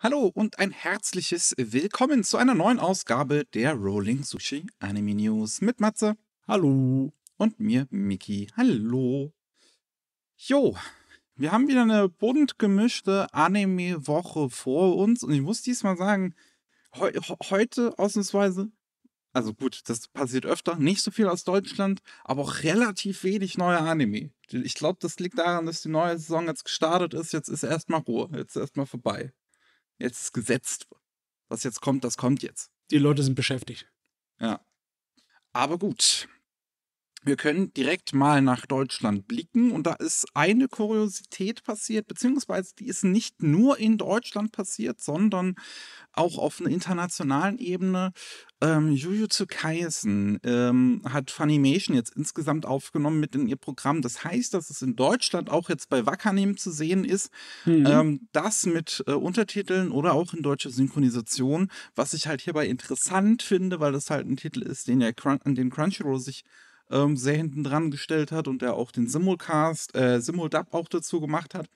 Hallo und ein herzliches Willkommen zu einer neuen Ausgabe der Rolling Sushi Anime News mit Matze. Hallo. Und mir, Miki. Hallo. Jo, wir haben wieder eine bunt gemischte Anime-Woche vor uns und ich muss diesmal sagen, he heute ausnahmsweise, also gut, das passiert öfter, nicht so viel aus Deutschland, aber auch relativ wenig neue Anime. Ich glaube, das liegt daran, dass die neue Saison jetzt gestartet ist, jetzt ist erstmal Ruhe, jetzt ist erstmal vorbei. Jetzt ist gesetzt. Was jetzt kommt, das kommt jetzt. Die Leute sind beschäftigt. Ja. Aber gut wir können direkt mal nach Deutschland blicken und da ist eine Kuriosität passiert, beziehungsweise die ist nicht nur in Deutschland passiert, sondern auch auf einer internationalen Ebene. Ähm, Jujutsu Kaisen ähm, hat Funimation jetzt insgesamt aufgenommen mit in ihr Programm. Das heißt, dass es in Deutschland auch jetzt bei Wakanim zu sehen ist. Mhm. Ähm, das mit äh, Untertiteln oder auch in deutscher Synchronisation, was ich halt hierbei interessant finde, weil das halt ein Titel ist, den ja Crun an den Crunchyroll sich ähm, sehr hinten dran gestellt hat und der auch den Simulcast, äh, Simuldub auch dazu gemacht hat.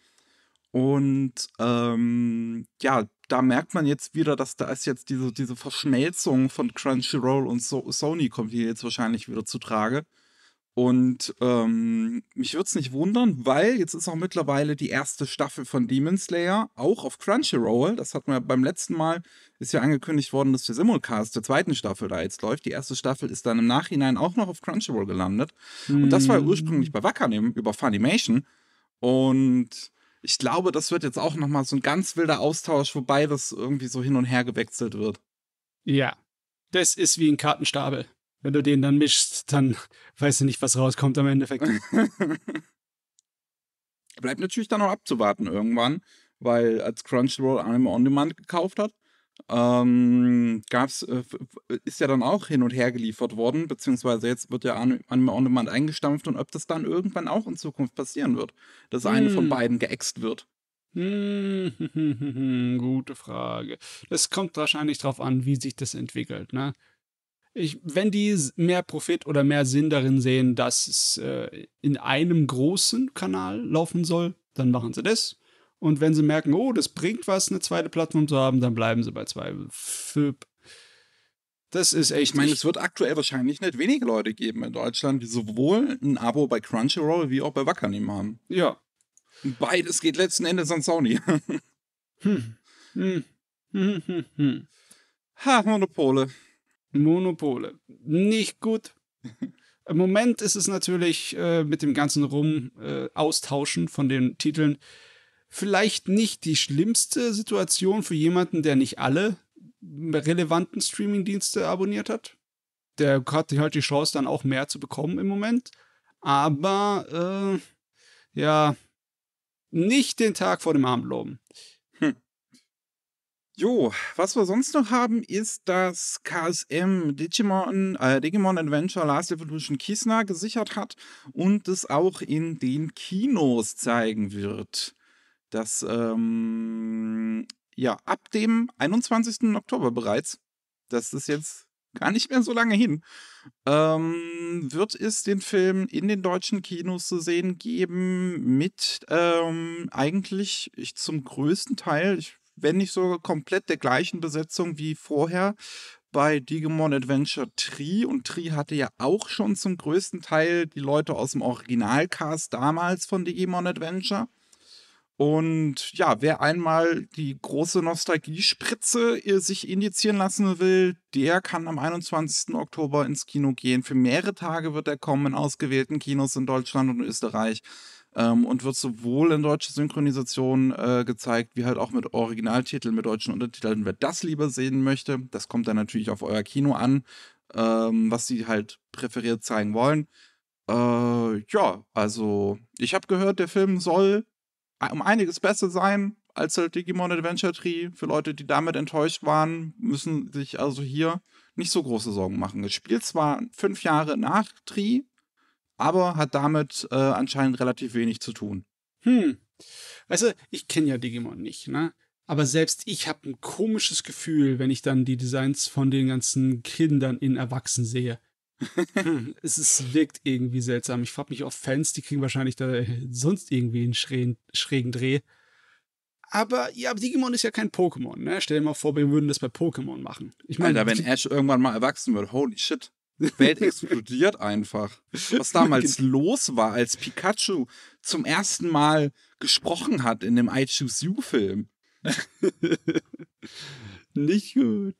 Und ähm, ja, da merkt man jetzt wieder, dass da ist jetzt diese, diese Verschmelzung von Crunchyroll und so Sony kommt hier jetzt wahrscheinlich wieder zu Trage. Und ähm, mich würde es nicht wundern, weil jetzt ist auch mittlerweile die erste Staffel von Demon Slayer auch auf Crunchyroll. Das hat man ja beim letzten Mal, ist ja angekündigt worden, dass der Simulcast der zweiten Staffel da jetzt läuft. Die erste Staffel ist dann im Nachhinein auch noch auf Crunchyroll gelandet. Mhm. Und das war ursprünglich hm. bei Wakanim über Funimation. Und ich glaube, das wird jetzt auch nochmal so ein ganz wilder Austausch, wobei das irgendwie so hin und her gewechselt wird. Ja, das ist wie ein Kartenstapel wenn du den dann mischst, dann weißt du nicht, was rauskommt am Endeffekt. Bleibt natürlich dann noch abzuwarten irgendwann, weil als Crunchyroll einem On Demand gekauft hat, ähm, gab's, äh, ist ja dann auch hin und her geliefert worden, beziehungsweise jetzt wird ja Anime On Demand eingestampft und ob das dann irgendwann auch in Zukunft passieren wird, dass hm. eine von hm. beiden geäxt wird. Hm, gute Frage. Es kommt wahrscheinlich darauf an, wie sich das entwickelt. Ne? ich, wenn die mehr Profit oder mehr Sinn darin sehen, dass es äh, in einem großen Kanal laufen soll, dann machen sie das. Und wenn sie merken, oh, das bringt was, eine zweite Plattform zu haben, dann bleiben sie bei zwei. Fib. Das ist echt. Ich meine, es wird aktuell wahrscheinlich nicht wenige Leute geben in Deutschland, die sowohl ein Abo bei Crunchyroll wie auch bei Wakanim haben. Ja. Beides geht letzten Endes an Sony. Hm. hm. Hm. Hm, hm, hm. Ha, Monopole. Monopole. Nicht gut. Im Moment ist es natürlich äh, mit dem ganzen Rum äh, austauschen von den Titeln vielleicht nicht die schlimmste Situation für jemanden, der nicht alle relevanten Streamingdienste abonniert hat. Der hat halt die Chance, dann auch mehr zu bekommen im Moment. Aber äh, ja, nicht den Tag vor dem Abend loben. Jo, was wir sonst noch haben, ist, dass KSM Digimon, äh, Digimon Adventure Last Evolution Kisna gesichert hat und es auch in den Kinos zeigen wird. Das, ähm, ja, ab dem 21. Oktober bereits. Das ist jetzt gar nicht mehr so lange hin. Ähm, wird es den Film in den deutschen Kinos zu sehen geben mit ähm, eigentlich ich zum größten Teil, ich wenn nicht sogar komplett der gleichen Besetzung wie vorher bei Digimon Adventure Tree und Tree hatte ja auch schon zum größten Teil die Leute aus dem Originalcast damals von Digimon Adventure. Und ja, wer einmal die große Nostalgiespritze äh, sich indizieren lassen will, der kann am 21. Oktober ins Kino gehen. Für mehrere Tage wird er kommen in ausgewählten Kinos in Deutschland und Österreich ähm, und wird sowohl in deutscher Synchronisation äh, gezeigt, wie halt auch mit Originaltiteln, mit deutschen Untertiteln. Wer das lieber sehen möchte, das kommt dann natürlich auf euer Kino an, ähm, was sie halt präferiert zeigen wollen. Äh, ja, also ich habe gehört, der Film soll äh, um einiges besser sein als der halt Digimon Adventure Tree. Für Leute, die damit enttäuscht waren, müssen sich also hier nicht so große Sorgen machen. Es spielt zwar fünf Jahre nach Tree, aber hat damit äh, anscheinend relativ wenig zu tun. Hm. Weißt also, du, ich kenne ja Digimon nicht, ne? Aber selbst ich habe ein komisches Gefühl, wenn ich dann die Designs von den ganzen Kindern in Erwachsenen sehe. Hm, es ist, wirkt irgendwie seltsam. Ich frage mich auch Fans, die kriegen wahrscheinlich da äh, sonst irgendwie einen schrägen, schrägen Dreh. Aber ja, Digimon ist ja kein Pokémon, ne? Stell dir mal vor, wir würden das bei Pokémon machen. Ich meine, wenn Ash irgendwann mal erwachsen wird, holy shit. Welt explodiert einfach. Was damals genau. los war, als Pikachu zum ersten Mal gesprochen hat in dem I Choose You Film. Nicht gut.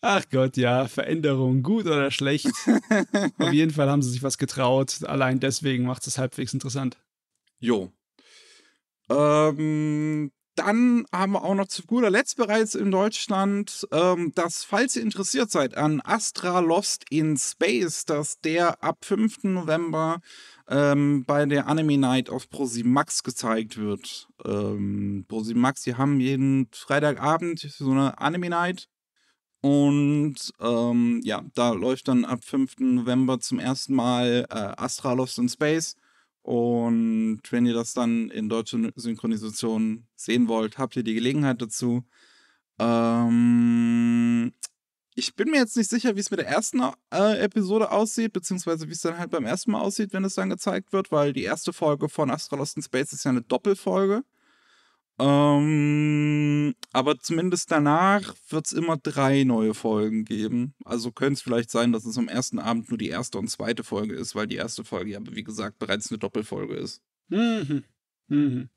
Ach Gott, ja, Veränderung, gut oder schlecht. Auf jeden Fall haben sie sich was getraut. Allein deswegen macht es halbwegs interessant. Jo. Ähm, dann haben wir auch noch zu guter Letzt bereits in Deutschland, ähm, dass, falls ihr interessiert seid an Astra Lost in Space, dass der ab 5. November ähm, bei der Anime Night auf ProSimax gezeigt wird. Ähm, ProSimax, die haben jeden Freitagabend so eine Anime Night. Und ähm, ja, da läuft dann ab 5. November zum ersten Mal äh, Astra Lost in Space. Und wenn ihr das dann in deutscher Synchronisation sehen wollt, habt ihr die Gelegenheit dazu. Ähm, ich bin mir jetzt nicht sicher, wie es mit der ersten äh, Episode aussieht, beziehungsweise wie es dann halt beim ersten Mal aussieht, wenn es dann gezeigt wird, weil die erste Folge von Astral Lost in Space ist ja eine Doppelfolge. Ähm, aber zumindest danach wird es immer drei neue Folgen geben. Also könnte es vielleicht sein, dass es am ersten Abend nur die erste und zweite Folge ist, weil die erste Folge ja, wie gesagt, bereits eine Doppelfolge ist. Mhm. Mhm.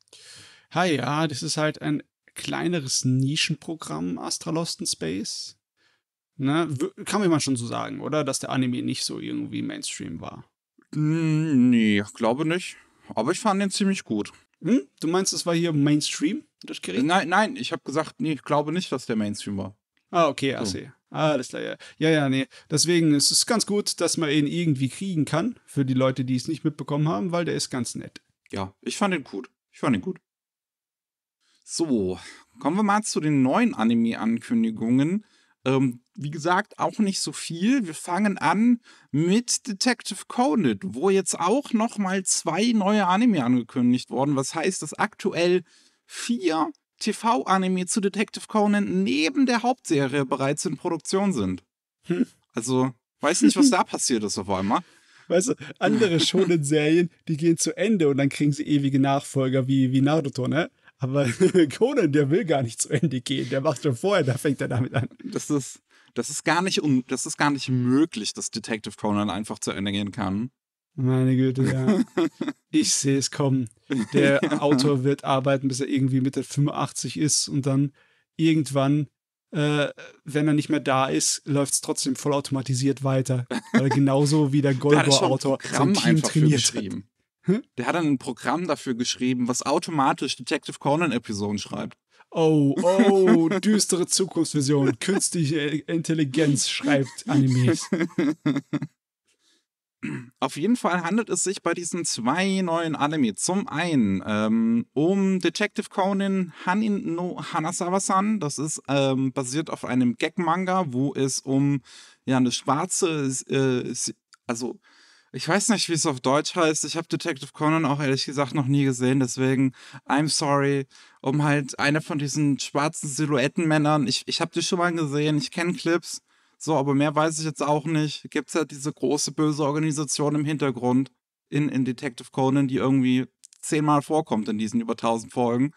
Ha ja, das ist halt ein kleineres Nischenprogramm, Astralost in Space. Ne? Kann man schon so sagen, oder? Dass der Anime nicht so irgendwie Mainstream war. Nee, glaube nicht. Aber ich fand den ziemlich gut. Hm? Du meinst, es war hier Mainstream, das Gerät? Nein, nein, ich habe gesagt, nee, ich glaube nicht, dass der Mainstream war. Ah, okay, so. sehe. Alles klar, ja. Ja, ja, nee. Deswegen ist es ganz gut, dass man ihn irgendwie kriegen kann, für die Leute, die es nicht mitbekommen haben, weil der ist ganz nett. Ja, ich fand ihn gut. Ich fand ihn gut. So, kommen wir mal zu den neuen Anime-Ankündigungen. Ähm, wie gesagt, auch nicht so viel. Wir fangen an mit Detective Conan, wo jetzt auch nochmal zwei neue Anime angekündigt wurden. Was heißt, dass aktuell vier TV-Anime zu Detective Conan neben der Hauptserie bereits in Produktion sind. Hm. Also, weiß nicht, was da passiert ist auf einmal. Weißt du, andere schonen Serien, die gehen zu Ende und dann kriegen sie ewige Nachfolger wie, wie Naruto, ne? Aber Conan, der will gar nicht zu Ende gehen. Der macht schon vorher, da fängt er damit an. Das ist, das ist, gar, nicht un, das ist gar nicht möglich, dass Detective Conan einfach zu Ende gehen kann. Meine Güte, ja. ich sehe es kommen. Der ja. Autor wird arbeiten, bis er irgendwie Mitte 85 ist und dann irgendwann, äh, wenn er nicht mehr da ist, läuft es trotzdem vollautomatisiert weiter. Weil genauso wie der Goldor-Autor sein Team trainiert hat. Hm? Der hat dann ein Programm dafür geschrieben, was automatisch Detective Conan-Episoden schreibt. Oh, oh, düstere Zukunftsvision. Künstliche Intelligenz schreibt Animes. Auf jeden Fall handelt es sich bei diesen zwei neuen Anime zum einen ähm, um Detective Conan Hanin no Hanasawa-san. Das ist ähm, basiert auf einem Gag-Manga, wo es um ja, eine schwarze, äh, also ich weiß nicht, wie es auf Deutsch heißt. Ich habe Detective Conan auch ehrlich gesagt noch nie gesehen, deswegen I'm sorry, um halt einer von diesen schwarzen Silhouettenmännern. Ich, ich habe die schon mal gesehen, ich kenne Clips, so, aber mehr weiß ich jetzt auch nicht. Gibt es ja halt diese große böse Organisation im Hintergrund in, in Detective Conan, die irgendwie zehnmal vorkommt in diesen über tausend Folgen.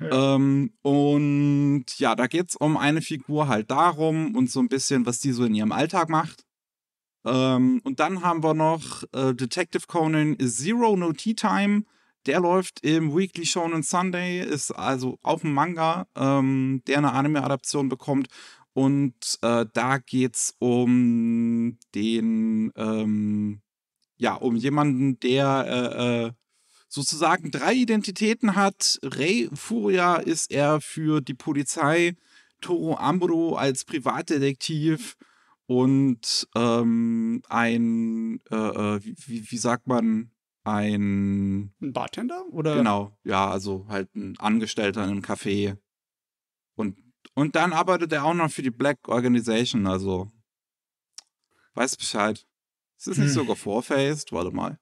Ähm, und ja, da geht es um eine Figur halt darum und so ein bisschen, was die so in ihrem Alltag macht. Ähm, und dann haben wir noch äh, Detective Conan Zero No Tea Time. Der läuft im Weekly Shonen Sunday, ist also auch ein Manga, ähm, der eine Anime-Adaption bekommt. Und äh, da es um den, ähm, ja, um jemanden, der äh, äh sozusagen drei Identitäten hat. Rei Furia ist er für die Polizei, Toro Ambro als Privatdetektiv und ähm, ein, äh, äh wie, wie, sagt man, ein, ein Bartender oder genau ja also halt ein Angestellter in einem Café und und dann arbeitet er auch noch für die Black Organization also weiß Bescheid ist es hm. nicht sogar vorfaced warte mal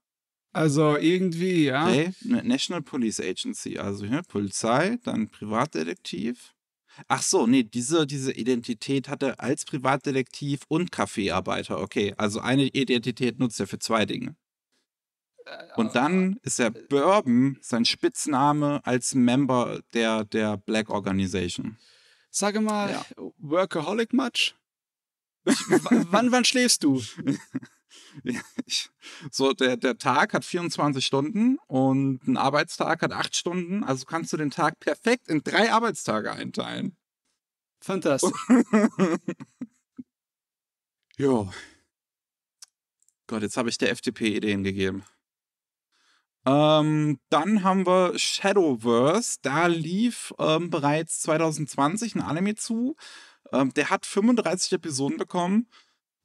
also irgendwie ja okay. National Police Agency also ja, Polizei dann Privatdetektiv Ach so, nee, diese, diese Identität hat er als Privatdetektiv und Kaffeearbeiter. Okay, also eine Identität nutzt er für zwei Dinge. Äh, und dann ah, ist er äh, Bourbon, sein Spitzname als Member der, der Black Organization. Sage mal, ja. Workaholic much? wann, wann schläfst du? ich, so der, der Tag hat 24 Stunden und ein Arbeitstag hat 8 Stunden. Also kannst du den Tag perfekt in drei Arbeitstage einteilen. Fantastisch. jo. Gott, jetzt habe ich der FDP Ideen gegeben. Ähm, dann haben wir Shadowverse. Da lief ähm, bereits 2020 ein Anime zu. Ähm, der hat 35 Episoden bekommen.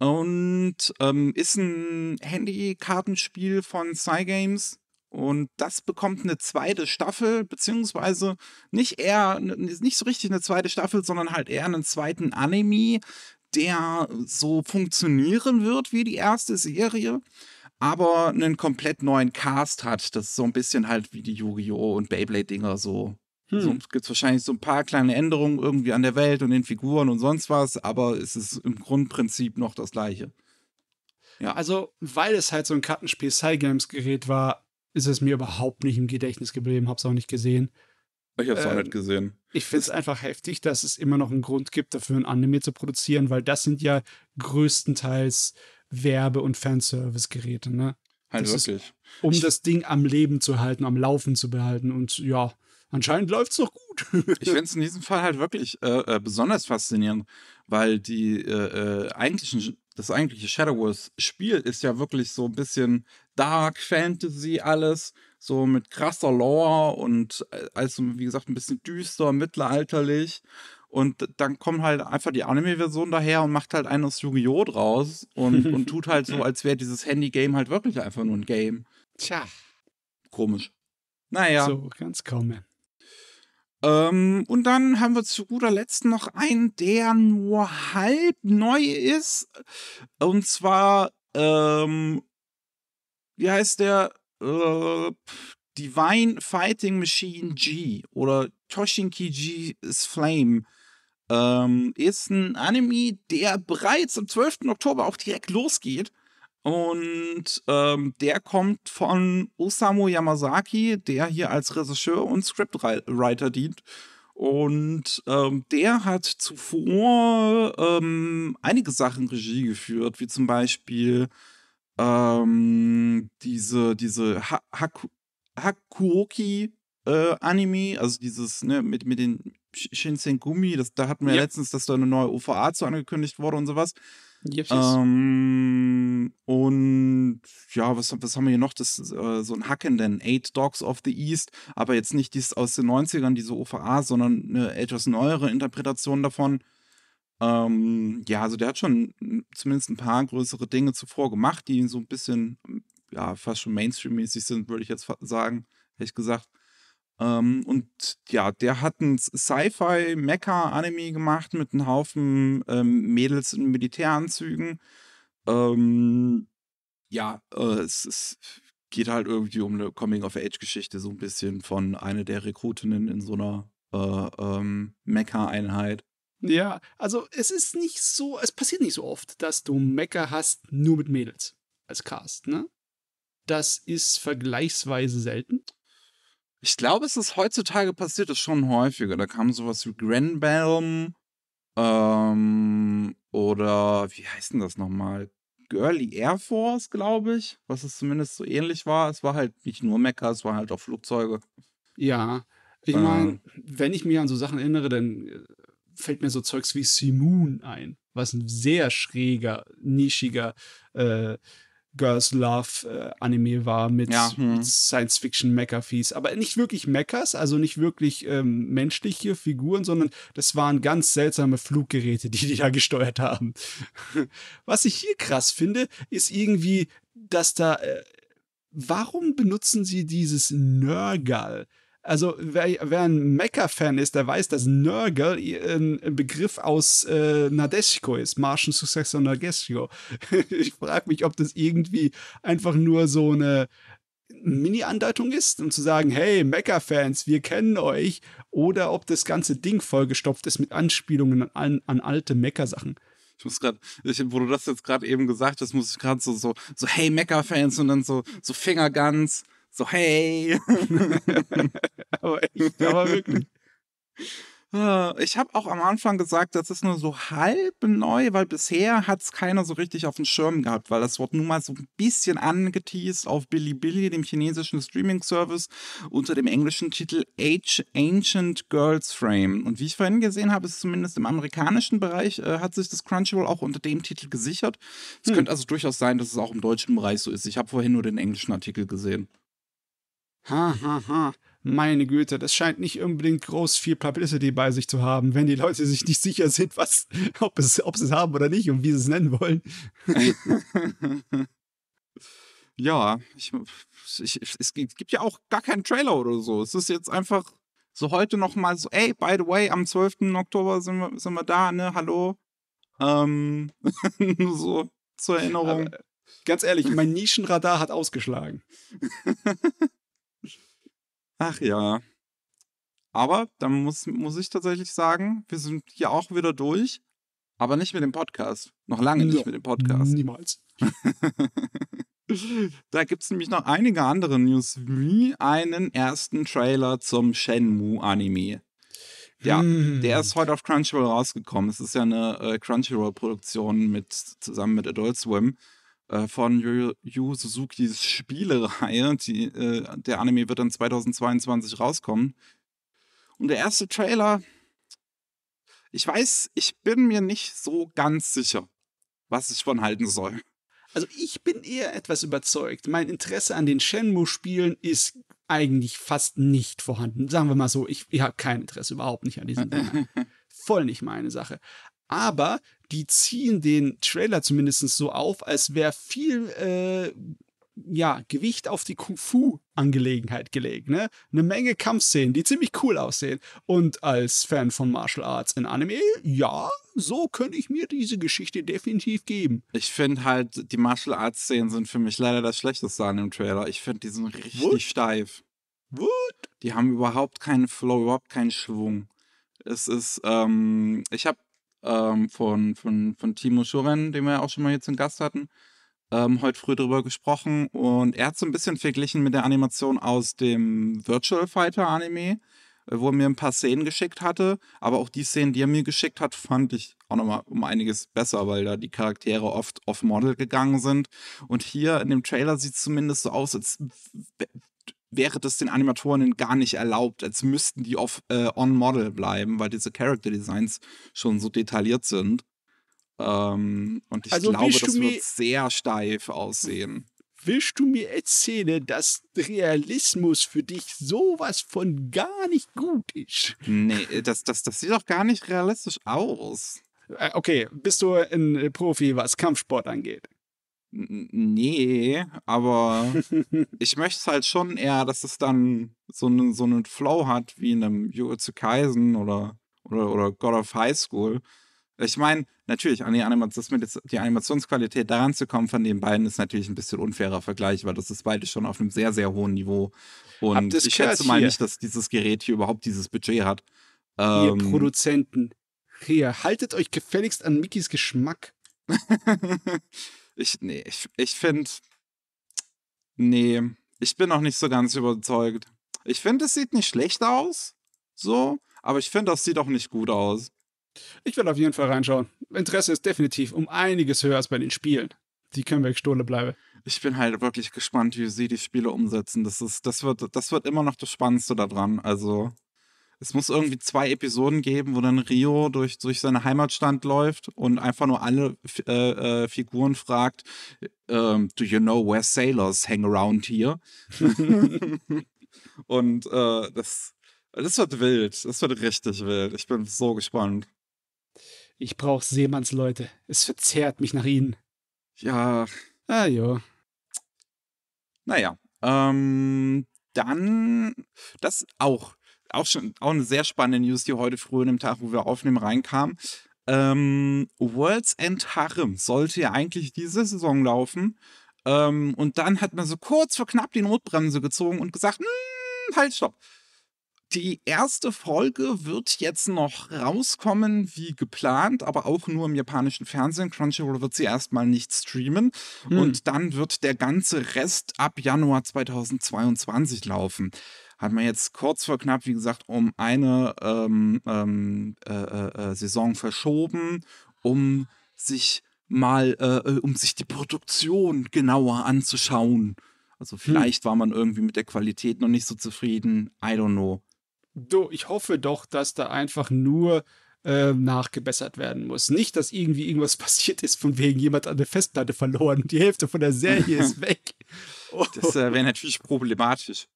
Und ähm, ist ein Handy-Kartenspiel von Cygames. Und das bekommt eine zweite Staffel, beziehungsweise nicht eher, nicht so richtig eine zweite Staffel, sondern halt eher einen zweiten Anime, der so funktionieren wird wie die erste Serie, aber einen komplett neuen Cast hat. Das ist so ein bisschen halt wie die Yu-Gi-Oh! und Beyblade-Dinger so hm. Also, es gibt wahrscheinlich so ein paar kleine Änderungen irgendwie an der Welt und den Figuren und sonst was, aber es ist im Grundprinzip noch das gleiche. Ja. Also, weil es halt so ein Kartenspiel Cygames-Gerät war, ist es mir überhaupt nicht im Gedächtnis geblieben, hab's auch nicht gesehen. Ich hab's ähm, auch nicht gesehen. Ich find's einfach heftig, dass es immer noch einen Grund gibt, dafür ein Anime zu produzieren, weil das sind ja größtenteils Werbe- und Fanservice-Geräte, ne? Halt das wirklich. Ist, um ich das Ding am Leben zu halten, am Laufen zu behalten und ja, anscheinend läuft es doch gut. ich finde es in diesem Fall halt wirklich äh, äh besonders faszinierend, weil die äh, äh eigentlichen, das eigentliche Shadow Wars Spiel ist ja wirklich so ein bisschen Dark Fantasy alles, so mit krasser Lore und also wie gesagt ein bisschen düster, mittelalterlich. Und dann kommt halt einfach die Anime-Version daher und macht halt einen aus Yu-Gi-Oh! draus und, und tut halt so, als wäre dieses Handy-Game halt wirklich einfach nur ein Game. Tja. Komisch. Naja. So, ganz kaum mehr. Ähm, und dann haben wir zu guter Letzt noch einen, der nur halb neu ist. Und zwar, ähm, wie heißt der? Äh, Divine Fighting Machine G oder Toshinki G's Flame. Ähm, ist ein Anime, der bereits am 12. Oktober auch direkt losgeht. Und ähm, der kommt von Osamu Yamazaki, der hier als Regisseur und Scriptwriter dient. Und ähm, der hat zuvor ähm, einige Sachen Regie geführt, wie zum Beispiel ähm, diese, diese ha Haku Hakuoki äh, Anime, also dieses ne, mit, mit den Shinsengumi, das, da hatten wir ja. letztens, dass da eine neue OVA zu angekündigt wurde und sowas. Ähm, und ja, was, was haben wir hier noch? Das äh, so ein Hackenden, Eight Dogs of the East, aber jetzt nicht dies aus den 90ern, diese OVA, sondern eine etwas neuere Interpretation davon. Ähm, ja, also der hat schon zumindest ein paar größere Dinge zuvor gemacht, die so ein bisschen, ja, fast schon Mainstream-mäßig sind, würde ich jetzt sagen, ehrlich gesagt. Ähm, und ja, der hat ein Sci-Fi-Mecha-Anime gemacht mit einem Haufen ähm, Mädels in Militäranzügen. Ähm, ja, äh, es, es, geht halt irgendwie um eine Coming-of-Age-Geschichte, so ein bisschen von einer der Rekrutinnen in so einer äh, ähm, Mecha-Einheit. Ja, also es ist nicht so, es passiert nicht so oft, dass du Mecha hast nur mit Mädels als Cast, ne? Das ist vergleichsweise selten. Ich glaube, es ist heutzutage passiert, ist schon häufiger. Da kam sowas wie Grenbelm ähm, oder wie heißt denn das nochmal? Girly Air Force, glaube ich, was es zumindest so ähnlich war. Es war halt nicht nur Mecker, es waren halt auch Flugzeuge. Ja, ich ähm. meine, wenn ich mich an so Sachen erinnere, dann äh, fällt mir so Zeugs wie Simoon ein, was ein sehr schräger, nischiger äh, Girls Love äh, Anime war mit, ja, hm. mit Science Fiction mecha Meckerfies, aber nicht wirklich Mechas, also nicht wirklich ähm, menschliche Figuren, sondern das waren ganz seltsame Fluggeräte, die die da gesteuert haben. Was ich hier krass finde, ist irgendwie, dass da äh, warum benutzen sie dieses Nörgal? Also wer, wer ein Mecha-Fan ist, der weiß, dass Nörgel äh, ein Begriff aus äh, Nadeshiko ist, Martian Successor Nadeshiko. ich frage mich, ob das irgendwie einfach nur so eine Mini-Andeutung ist, um zu sagen, hey, Mecha-Fans, wir kennen euch, oder ob das ganze Ding vollgestopft ist mit Anspielungen an, an alte Mecha-Sachen. Ich muss gerade, wo du das jetzt gerade eben gesagt hast, muss ich gerade so, so, so, hey, Mecha-Fans und dann so, so Fingerguns so hey. aber echt, aber wirklich. Ah, ich habe auch am Anfang gesagt, das ist nur so halb neu, weil bisher hat es keiner so richtig auf dem Schirm gehabt, weil das wurde nun mal so ein bisschen angeteased auf Bilibili, dem chinesischen Streaming-Service, unter dem englischen Titel Age Ancient Girls Frame. Und wie ich vorhin gesehen habe, ist zumindest im amerikanischen Bereich, äh, hat sich das Crunchyroll auch unter dem Titel gesichert. Es hm. könnte also durchaus sein, dass es auch im deutschen Bereich so ist. Ich habe vorhin nur den englischen Artikel gesehen. Ha, ha, ha. Meine Güte, das scheint nicht unbedingt groß viel Publicity bei sich zu haben, wenn die Leute sich nicht sicher sind, was, ob, es, ob sie es haben oder nicht und wie sie es nennen wollen. ja, ich, ich, es gibt ja auch gar keinen Trailer oder so. Es ist jetzt einfach so heute nochmal so, ey, by the way, am 12. Oktober sind wir, sind wir da, ne, hallo. Ähm, so zur Erinnerung. Aber, ganz ehrlich, mein Nischenradar hat ausgeschlagen. Ach ja. Aber dann muss, muss ich tatsächlich sagen, wir sind hier auch wieder durch, aber nicht mit dem Podcast. Noch lange nicht ja, mit dem Podcast. Niemals. da gibt es nämlich noch einige andere News, wie einen ersten Trailer zum Shenmue-Anime. Ja, hm. der ist heute auf Crunchyroll rausgekommen. Es ist ja eine äh, Crunchyroll-Produktion mit, zusammen mit Adult Swim. Äh, von Yu, Yu Suzuki Spielereihe. Die, äh, der Anime wird dann 2022 rauskommen. Und der erste Trailer, ich weiß, ich bin mir nicht so ganz sicher, was ich von halten soll. Also ich bin eher etwas überzeugt. Mein Interesse an den Shenmue-Spielen ist eigentlich fast nicht vorhanden. Sagen wir mal so, ich, ich habe kein Interesse überhaupt nicht an diesen Dingen. Voll nicht meine Sache aber die ziehen den Trailer zumindest so auf, als wäre viel äh, ja, Gewicht auf die Kung-Fu-Angelegenheit gelegt. Ne? Eine Menge Kampfszenen, die ziemlich cool aussehen. Und als Fan von Martial Arts in Anime, ja, so könnte ich mir diese Geschichte definitiv geben. Ich finde halt, die Martial Arts-Szenen sind für mich leider das Schlechteste an dem Trailer. Ich finde, die sind richtig What? steif. What? Die haben überhaupt keinen Flow, überhaupt keinen Schwung. Es ist, ähm, ich habe ähm, von, von, von Timo Schuren, den wir ja auch schon mal hier zum Gast hatten, ähm, heute früh darüber gesprochen. Und er hat so ein bisschen verglichen mit der Animation aus dem Virtual Fighter Anime, äh, wo er mir ein paar Szenen geschickt hatte. Aber auch die Szenen, die er mir geschickt hat, fand ich auch nochmal um einiges besser, weil da die Charaktere oft off-model gegangen sind. Und hier in dem Trailer sieht es zumindest so aus, als wäre das den Animatoren gar nicht erlaubt, als müssten die auf, äh, on Model bleiben, weil diese Character Designs schon so detailliert sind. Ähm, und ich also glaube, das wird sehr steif aussehen. Willst du mir erzählen, dass Realismus für dich sowas von gar nicht gut ist? Nee, äh, das, das, das sieht doch gar nicht realistisch aus. Äh, okay, bist du ein Profi, was Kampfsport angeht? Nee, aber ich möchte es halt schon eher, dass es dann so einen so einen Flow hat wie in einem Jujutsu Kaisen oder, oder, oder God of High School. Ich meine, natürlich, an die, Animation, die Animationsqualität daran zu kommen von den beiden ist natürlich ein bisschen unfairer Vergleich, weil das ist beide schon auf einem sehr, sehr hohen Niveau. Und ich schätze mal hier. nicht, dass dieses Gerät hier überhaupt dieses Budget hat. Ähm, ihr Produzenten, hier, haltet euch gefälligst an Mikis Geschmack. ich, nee, ich, ich finde, nee, ich bin noch nicht so ganz überzeugt. Ich finde, es sieht nicht schlecht aus, so, aber ich finde, das sieht auch nicht gut aus. Ich will auf jeden Fall reinschauen. Interesse ist definitiv um einiges höher als bei den Spielen. Die können wir gestohlen bleiben. Ich bin halt wirklich gespannt, wie sie die Spiele umsetzen. Das, ist, das, wird, das wird immer noch das Spannendste daran. Also, es muss irgendwie zwei Episoden geben, wo dann Rio durch, durch seine Heimatstand läuft und einfach nur alle äh, äh, Figuren fragt, ähm, do you know where sailors hang around here? und äh, das, das wird wild. Das wird richtig wild. Ich bin so gespannt. Ich brauche Seemannsleute. Es verzehrt mich nach ihnen. Ja. Ah, ja. Naja. Ähm, dann, das auch auch schon auch eine sehr spannende News, die heute früh in dem Tag, wo wir aufnehmen, reinkam. Ähm, Worlds End Harem sollte ja eigentlich diese Saison laufen. Ähm, und dann hat man so kurz vor knapp die Notbremse gezogen und gesagt, hm, halt, stopp. Die erste Folge wird jetzt noch rauskommen, wie geplant, aber auch nur im japanischen Fernsehen. Crunchyroll wird sie erstmal nicht streamen. Hm. Und dann wird der ganze Rest ab Januar 2022 laufen hat man jetzt kurz vor knapp, wie gesagt, um eine ähm, ähm, äh, äh, äh Saison verschoben, um sich mal, äh, äh, um sich die Produktion genauer anzuschauen. Also hm. vielleicht hm. war man irgendwie mit der Qualität noch nicht so zufrieden. I don't know. Du, ich hoffe doch, dass da einfach nur ähm, nachgebessert werden muss. Nicht, dass irgendwie irgendwas passiert ist, von wegen jemand an der Festplatte verloren und die Hälfte von der Serie ist weg. Oh. Das äh, wäre natürlich problematisch.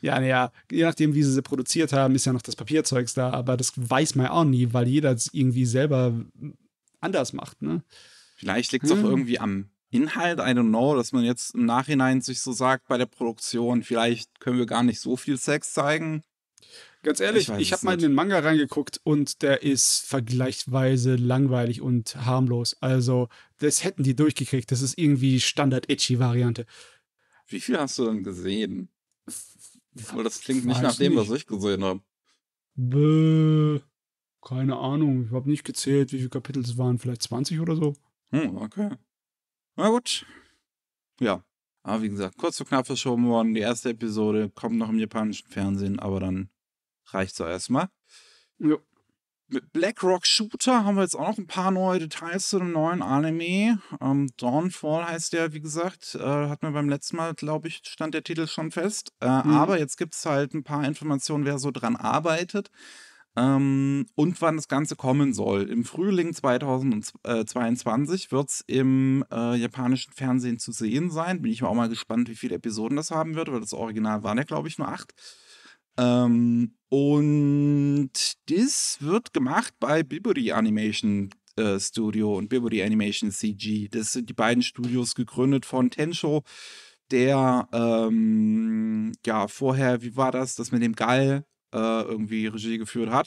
Ja, naja, je nachdem, wie sie sie produziert haben, ist ja noch das Papierzeugs da, aber das weiß man ja auch nie, weil jeder es irgendwie selber anders macht, ne? Vielleicht liegt es hm. auch irgendwie am Inhalt, I don't know, dass man jetzt im Nachhinein sich so sagt bei der Produktion, vielleicht können wir gar nicht so viel Sex zeigen. Ganz ehrlich, ich, ich habe mal in den Manga reingeguckt und der ist vergleichsweise langweilig und harmlos. Also, das hätten die durchgekriegt. Das ist irgendwie Standard-Itchy-Variante. Wie viel hast du denn gesehen? Weil das klingt nicht nach dem, nicht. was ich gesehen habe. Bäh. Keine Ahnung. Ich habe nicht gezählt, wie viele Kapitel es waren. Vielleicht 20 oder so. Hm, okay. Na gut. Ja. Aber ah, wie gesagt, kurz und knapp verschoben worden. Die erste Episode kommt noch im japanischen Fernsehen, aber dann reicht es auch erstmal. Jo mit BlackRock Shooter haben wir jetzt auch noch ein paar neue Details zu dem neuen Anime. Ähm, Dawnfall heißt der, wie gesagt, äh, hat mir beim letzten Mal, glaube ich, stand der Titel schon fest. Äh, mhm. Aber jetzt gibt es halt ein paar Informationen, wer so dran arbeitet ähm, und wann das Ganze kommen soll. Im Frühling 2022 wird es im äh, japanischen Fernsehen zu sehen sein. Bin ich auch mal gespannt, wie viele Episoden das haben wird, weil das Original waren ja, glaube ich, nur acht. Ähm, und das wird gemacht bei Bibury Animation äh, Studio und Bibury Animation CG. Das sind die beiden Studios gegründet von Tensho, der ähm, ja vorher, wie war das, das mit dem Gall äh, irgendwie Regie geführt hat.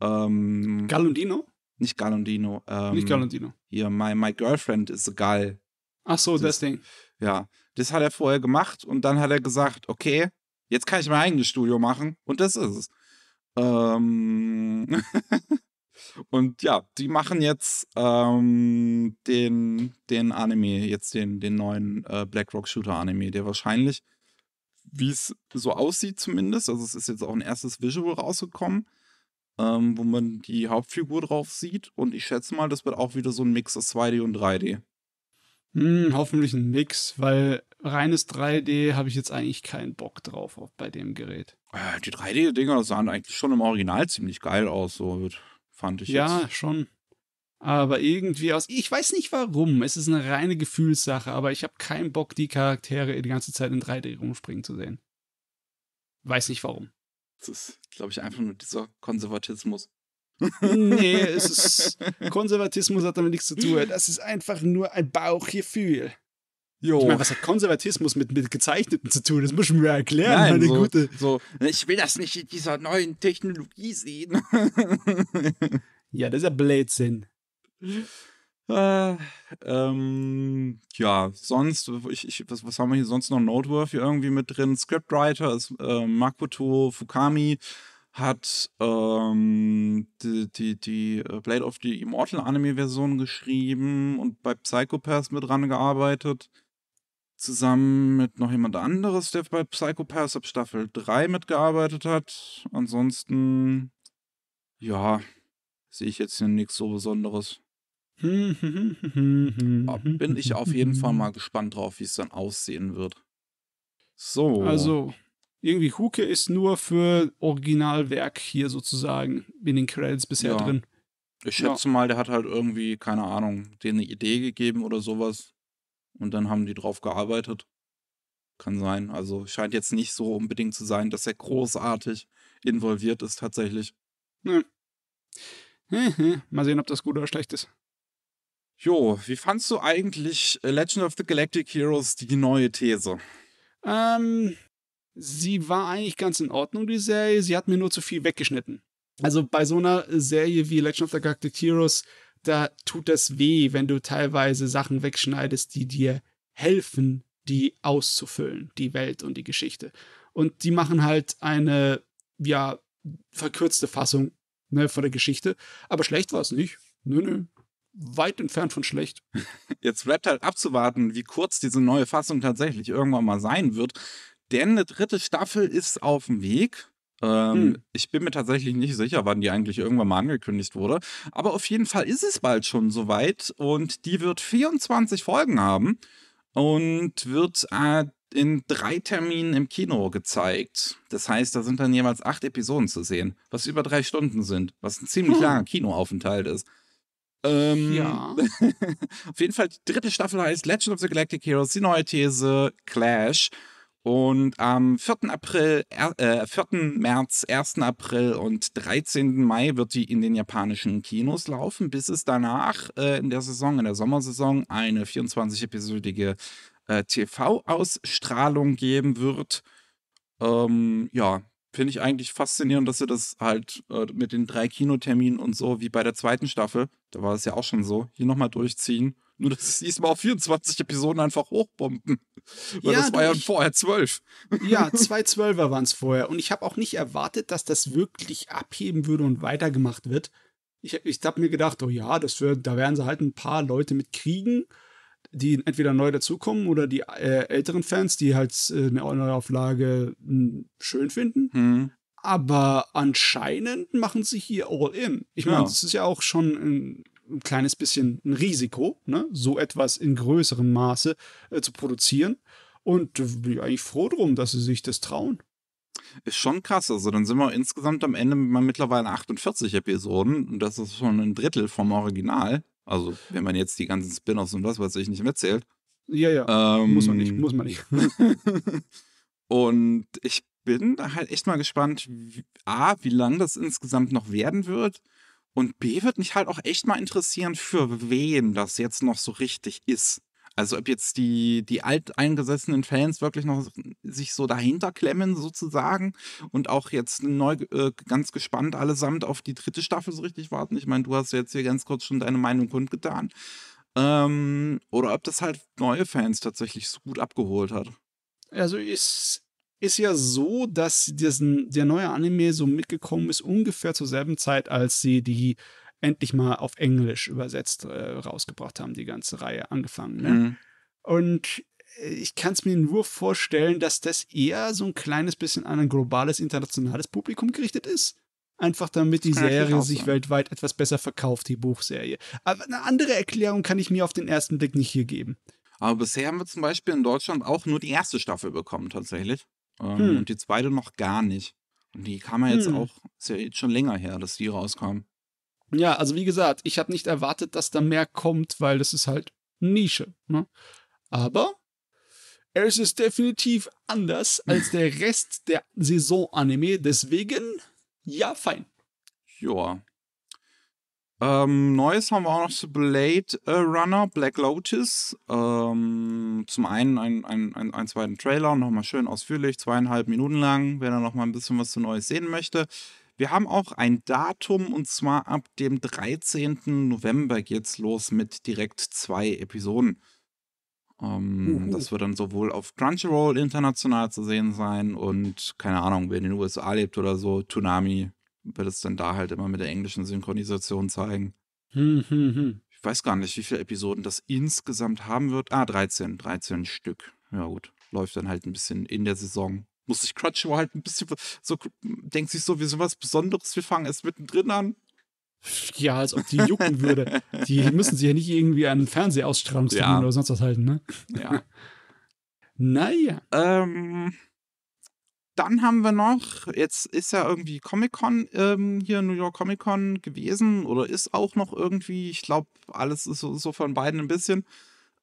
Ähm, Gall und Dino? Nicht Gall und Dino. Ähm, nicht Gall und Dino. Hier, My, my Girlfriend is a Gall. Ach so, das, das Ding. Ja, das hat er vorher gemacht und dann hat er gesagt, okay, Jetzt kann ich mein eigenes Studio machen und das ist es. Ähm und ja, die machen jetzt ähm, den, den Anime, jetzt den, den neuen äh, Blackrock Shooter Anime, der wahrscheinlich, wie es so aussieht zumindest, also es ist jetzt auch ein erstes Visual rausgekommen, ähm, wo man die Hauptfigur drauf sieht und ich schätze mal, das wird auch wieder so ein Mix aus 2D und 3D. Hm, hoffentlich ein Mix, weil reines 3D habe ich jetzt eigentlich keinen Bock drauf bei dem Gerät. Ah, die 3D-Dinger sahen eigentlich schon im Original ziemlich geil aus, so fand ich. Ja, jetzt. schon. Aber irgendwie aus. Ich weiß nicht warum. Es ist eine reine Gefühlssache, aber ich habe keinen Bock, die Charaktere die ganze Zeit in 3D rumspringen zu sehen. Weiß nicht warum. Das ist, glaube ich, einfach nur dieser Konservatismus nee, es ist, Konservatismus hat damit nichts zu tun. Das ist einfach nur ein Bauchgefühl. Jo. Ich meine, was hat Konservatismus mit, mit Gezeichneten zu tun? Das muss ich mir erklären, Nein, meine so, Gute. So, ich will das nicht in dieser neuen Technologie sehen. ja, das ist ja Blödsinn. Äh, ähm, ja, sonst, ich, ich, was, was, haben wir hier sonst noch? Noteworthy irgendwie mit drin. Scriptwriter ist äh, Makoto Fukami hat ähm, die, die, die äh, Blade of the Immortal Anime-Version geschrieben und bei Psychopaths mit dran gearbeitet. Zusammen mit noch jemand anderes, der bei Psychopaths ab Staffel 3 mitgearbeitet hat. Ansonsten, ja, sehe ich jetzt hier nichts so Besonderes. Bin ich auf jeden Fall mal gespannt drauf, wie es dann aussehen wird. So. Also, irgendwie Huke ist nur für Originalwerk hier sozusagen in den Credits bisher ja. drin. Ich schätze ja. mal, der hat halt irgendwie, keine Ahnung, denen eine Idee gegeben oder sowas. Und dann haben die drauf gearbeitet. Kann sein. Also scheint jetzt nicht so unbedingt zu sein, dass er großartig involviert ist tatsächlich. Hm. Mal sehen, ob das gut oder schlecht ist. Jo, wie fandst du eigentlich äh, Legend of the Galactic Heroes die neue These? Ähm, sie war eigentlich ganz in Ordnung, die Serie. Sie hat mir nur zu viel weggeschnitten. Also bei so einer Serie wie Legend of the Galactic Heroes, da tut das weh, wenn du teilweise Sachen wegschneidest, die dir helfen, die auszufüllen, die Welt und die Geschichte. Und die machen halt eine, ja, verkürzte Fassung ne, von der Geschichte. Aber schlecht war es nicht. Nö, nö. Weit entfernt von schlecht. Jetzt bleibt halt abzuwarten, wie kurz diese neue Fassung tatsächlich irgendwann mal sein wird. Denn eine dritte Staffel ist auf dem Weg. Ähm, hm. Ich bin mir tatsächlich nicht sicher, wann die eigentlich irgendwann mal angekündigt wurde. Aber auf jeden Fall ist es bald schon soweit und die wird 24 Folgen haben und wird äh, in drei Terminen im Kino gezeigt. Das heißt, da sind dann jeweils acht Episoden zu sehen, was über drei Stunden sind, was ein ziemlich hm. langer Kinoaufenthalt ist. Ähm, ja. auf jeden Fall, die dritte Staffel heißt Legend of the Galactic Heroes, die neue These Clash. Und am 4. April, äh, 4. März, 1. April und 13. Mai wird die in den japanischen Kinos laufen, bis es danach äh, in der Saison, in der Sommersaison, eine 24-episodige äh, TV-Ausstrahlung geben wird. Ähm, ja, finde ich eigentlich faszinierend, dass sie das halt äh, mit den drei Kinoterminen und so, wie bei der zweiten Staffel, da war es ja auch schon so, hier nochmal durchziehen. Nur, dass sie diesmal auf 24 Episoden einfach hochbomben. Weil ja, das war ja ich, vorher zwölf. Ja, zwei Zwölfer waren es vorher. Und ich habe auch nicht erwartet, dass das wirklich abheben würde und weitergemacht wird. Ich, ich habe mir gedacht, oh ja, das wär, da werden sie halt ein paar Leute mit kriegen die entweder neu dazukommen oder die äh, älteren Fans, die halt äh, eine Neuauflage hm, schön finden. Mhm. Aber anscheinend machen sie hier all in. Ich meine, ja. ist ja auch schon ein, ein, kleines bisschen ein Risiko, ne? so etwas in größerem Maße äh, zu produzieren. Und bin ich eigentlich froh drum, dass sie sich das trauen. Ist schon krass. Also dann sind wir insgesamt am Ende mit mittlerweile 48 Episoden. Und das ist schon ein Drittel vom Original. Also, wenn man jetzt die ganzen Spin-offs und was weiß ich nicht mehr zählt. Ja, ja. Ähm, muss man nicht, muss man nicht. und ich bin halt echt mal gespannt, wie, A, wie lang das insgesamt noch werden wird. Und B, wird mich halt auch echt mal interessieren, für wen das jetzt noch so richtig ist. Also ob jetzt die, die alteingesessenen Fans wirklich noch sich so dahinter klemmen sozusagen und auch jetzt neu äh, ganz gespannt allesamt auf die dritte Staffel so richtig warten. Ich meine, du hast jetzt hier ganz kurz schon deine Meinung kundgetan. Ähm, oder ob das halt neue Fans tatsächlich so gut abgeholt hat. Also ist, ist ja so, dass diesen, der neue Anime so mitgekommen ist, ungefähr zur selben Zeit, als sie die endlich mal auf Englisch übersetzt äh, rausgebracht haben, die ganze Reihe angefangen. Ne? Mhm. Und äh, ich kann es mir nur vorstellen, dass das eher so ein kleines bisschen an ein globales, internationales Publikum gerichtet ist. Einfach damit die Serie sich weltweit etwas besser verkauft, die Buchserie. Aber eine andere Erklärung kann ich mir auf den ersten Blick nicht hier geben. Aber bisher haben wir zum Beispiel in Deutschland auch nur die erste Staffel bekommen, tatsächlich. Ähm, hm. Und die zweite noch gar nicht. Und die kam ja jetzt hm. auch, ist ja jetzt schon länger her, dass die rauskam. Ja, also wie gesagt, ich habe nicht erwartet, dass da mehr kommt, weil das ist halt Nische. Ne? Aber es ist definitiv anders als der Rest der Saison-Anime. Deswegen, ja, fein. Joa. Ähm, Neues haben wir auch noch zu Blade äh, Runner, Black Lotus. Ähm, zum einen einen, einen, einen, zweiten Trailer, nochmal schön ausführlich, zweieinhalb Minuten lang, wer da nochmal ein bisschen was zu Neues sehen möchte. Wir haben auch ein Datum und zwar ab dem 13. November geht's los mit direkt zwei Episoden. Ähm, das wird dann sowohl auf Crunchyroll international zu sehen sein und keine Ahnung, wer in den USA lebt oder so, Toonami wird es dann da halt immer mit der englischen Synchronisation zeigen. Hm, hm, hm. Ich weiß gar nicht, wie viele Episoden das insgesamt haben wird. Ah, 13, 13 Stück. Ja gut, läuft dann halt ein bisschen in der Saison muss sich Crunchyroll halt ein bisschen so, denkt sich so, wir sind was Besonderes, wir fangen erst mittendrin an. Ja, als ob die jucken würde. Die müssen sich ja nicht irgendwie einen Fernsehausstrahlungstermin ja. oder sonst was halten, ne? Ja. naja. Ähm, dann haben wir noch, jetzt ist ja irgendwie Comic-Con ähm, hier, New York Comic-Con gewesen oder ist auch noch irgendwie, ich glaube, alles ist so, so von beiden ein bisschen.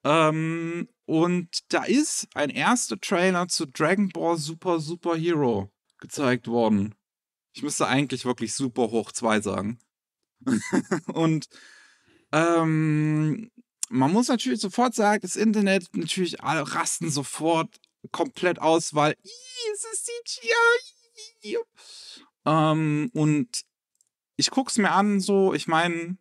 Ähm, und da ist ein erster Trailer zu Dragon Ball Super Super Hero gezeigt worden. Ich müsste eigentlich wirklich Super Hoch 2 sagen. und ähm, man muss natürlich sofort sagen, das Internet natürlich alle rasten sofort komplett aus, weil Ih, es ist CGI. Ähm, und ich guck's mir an, so, ich meine,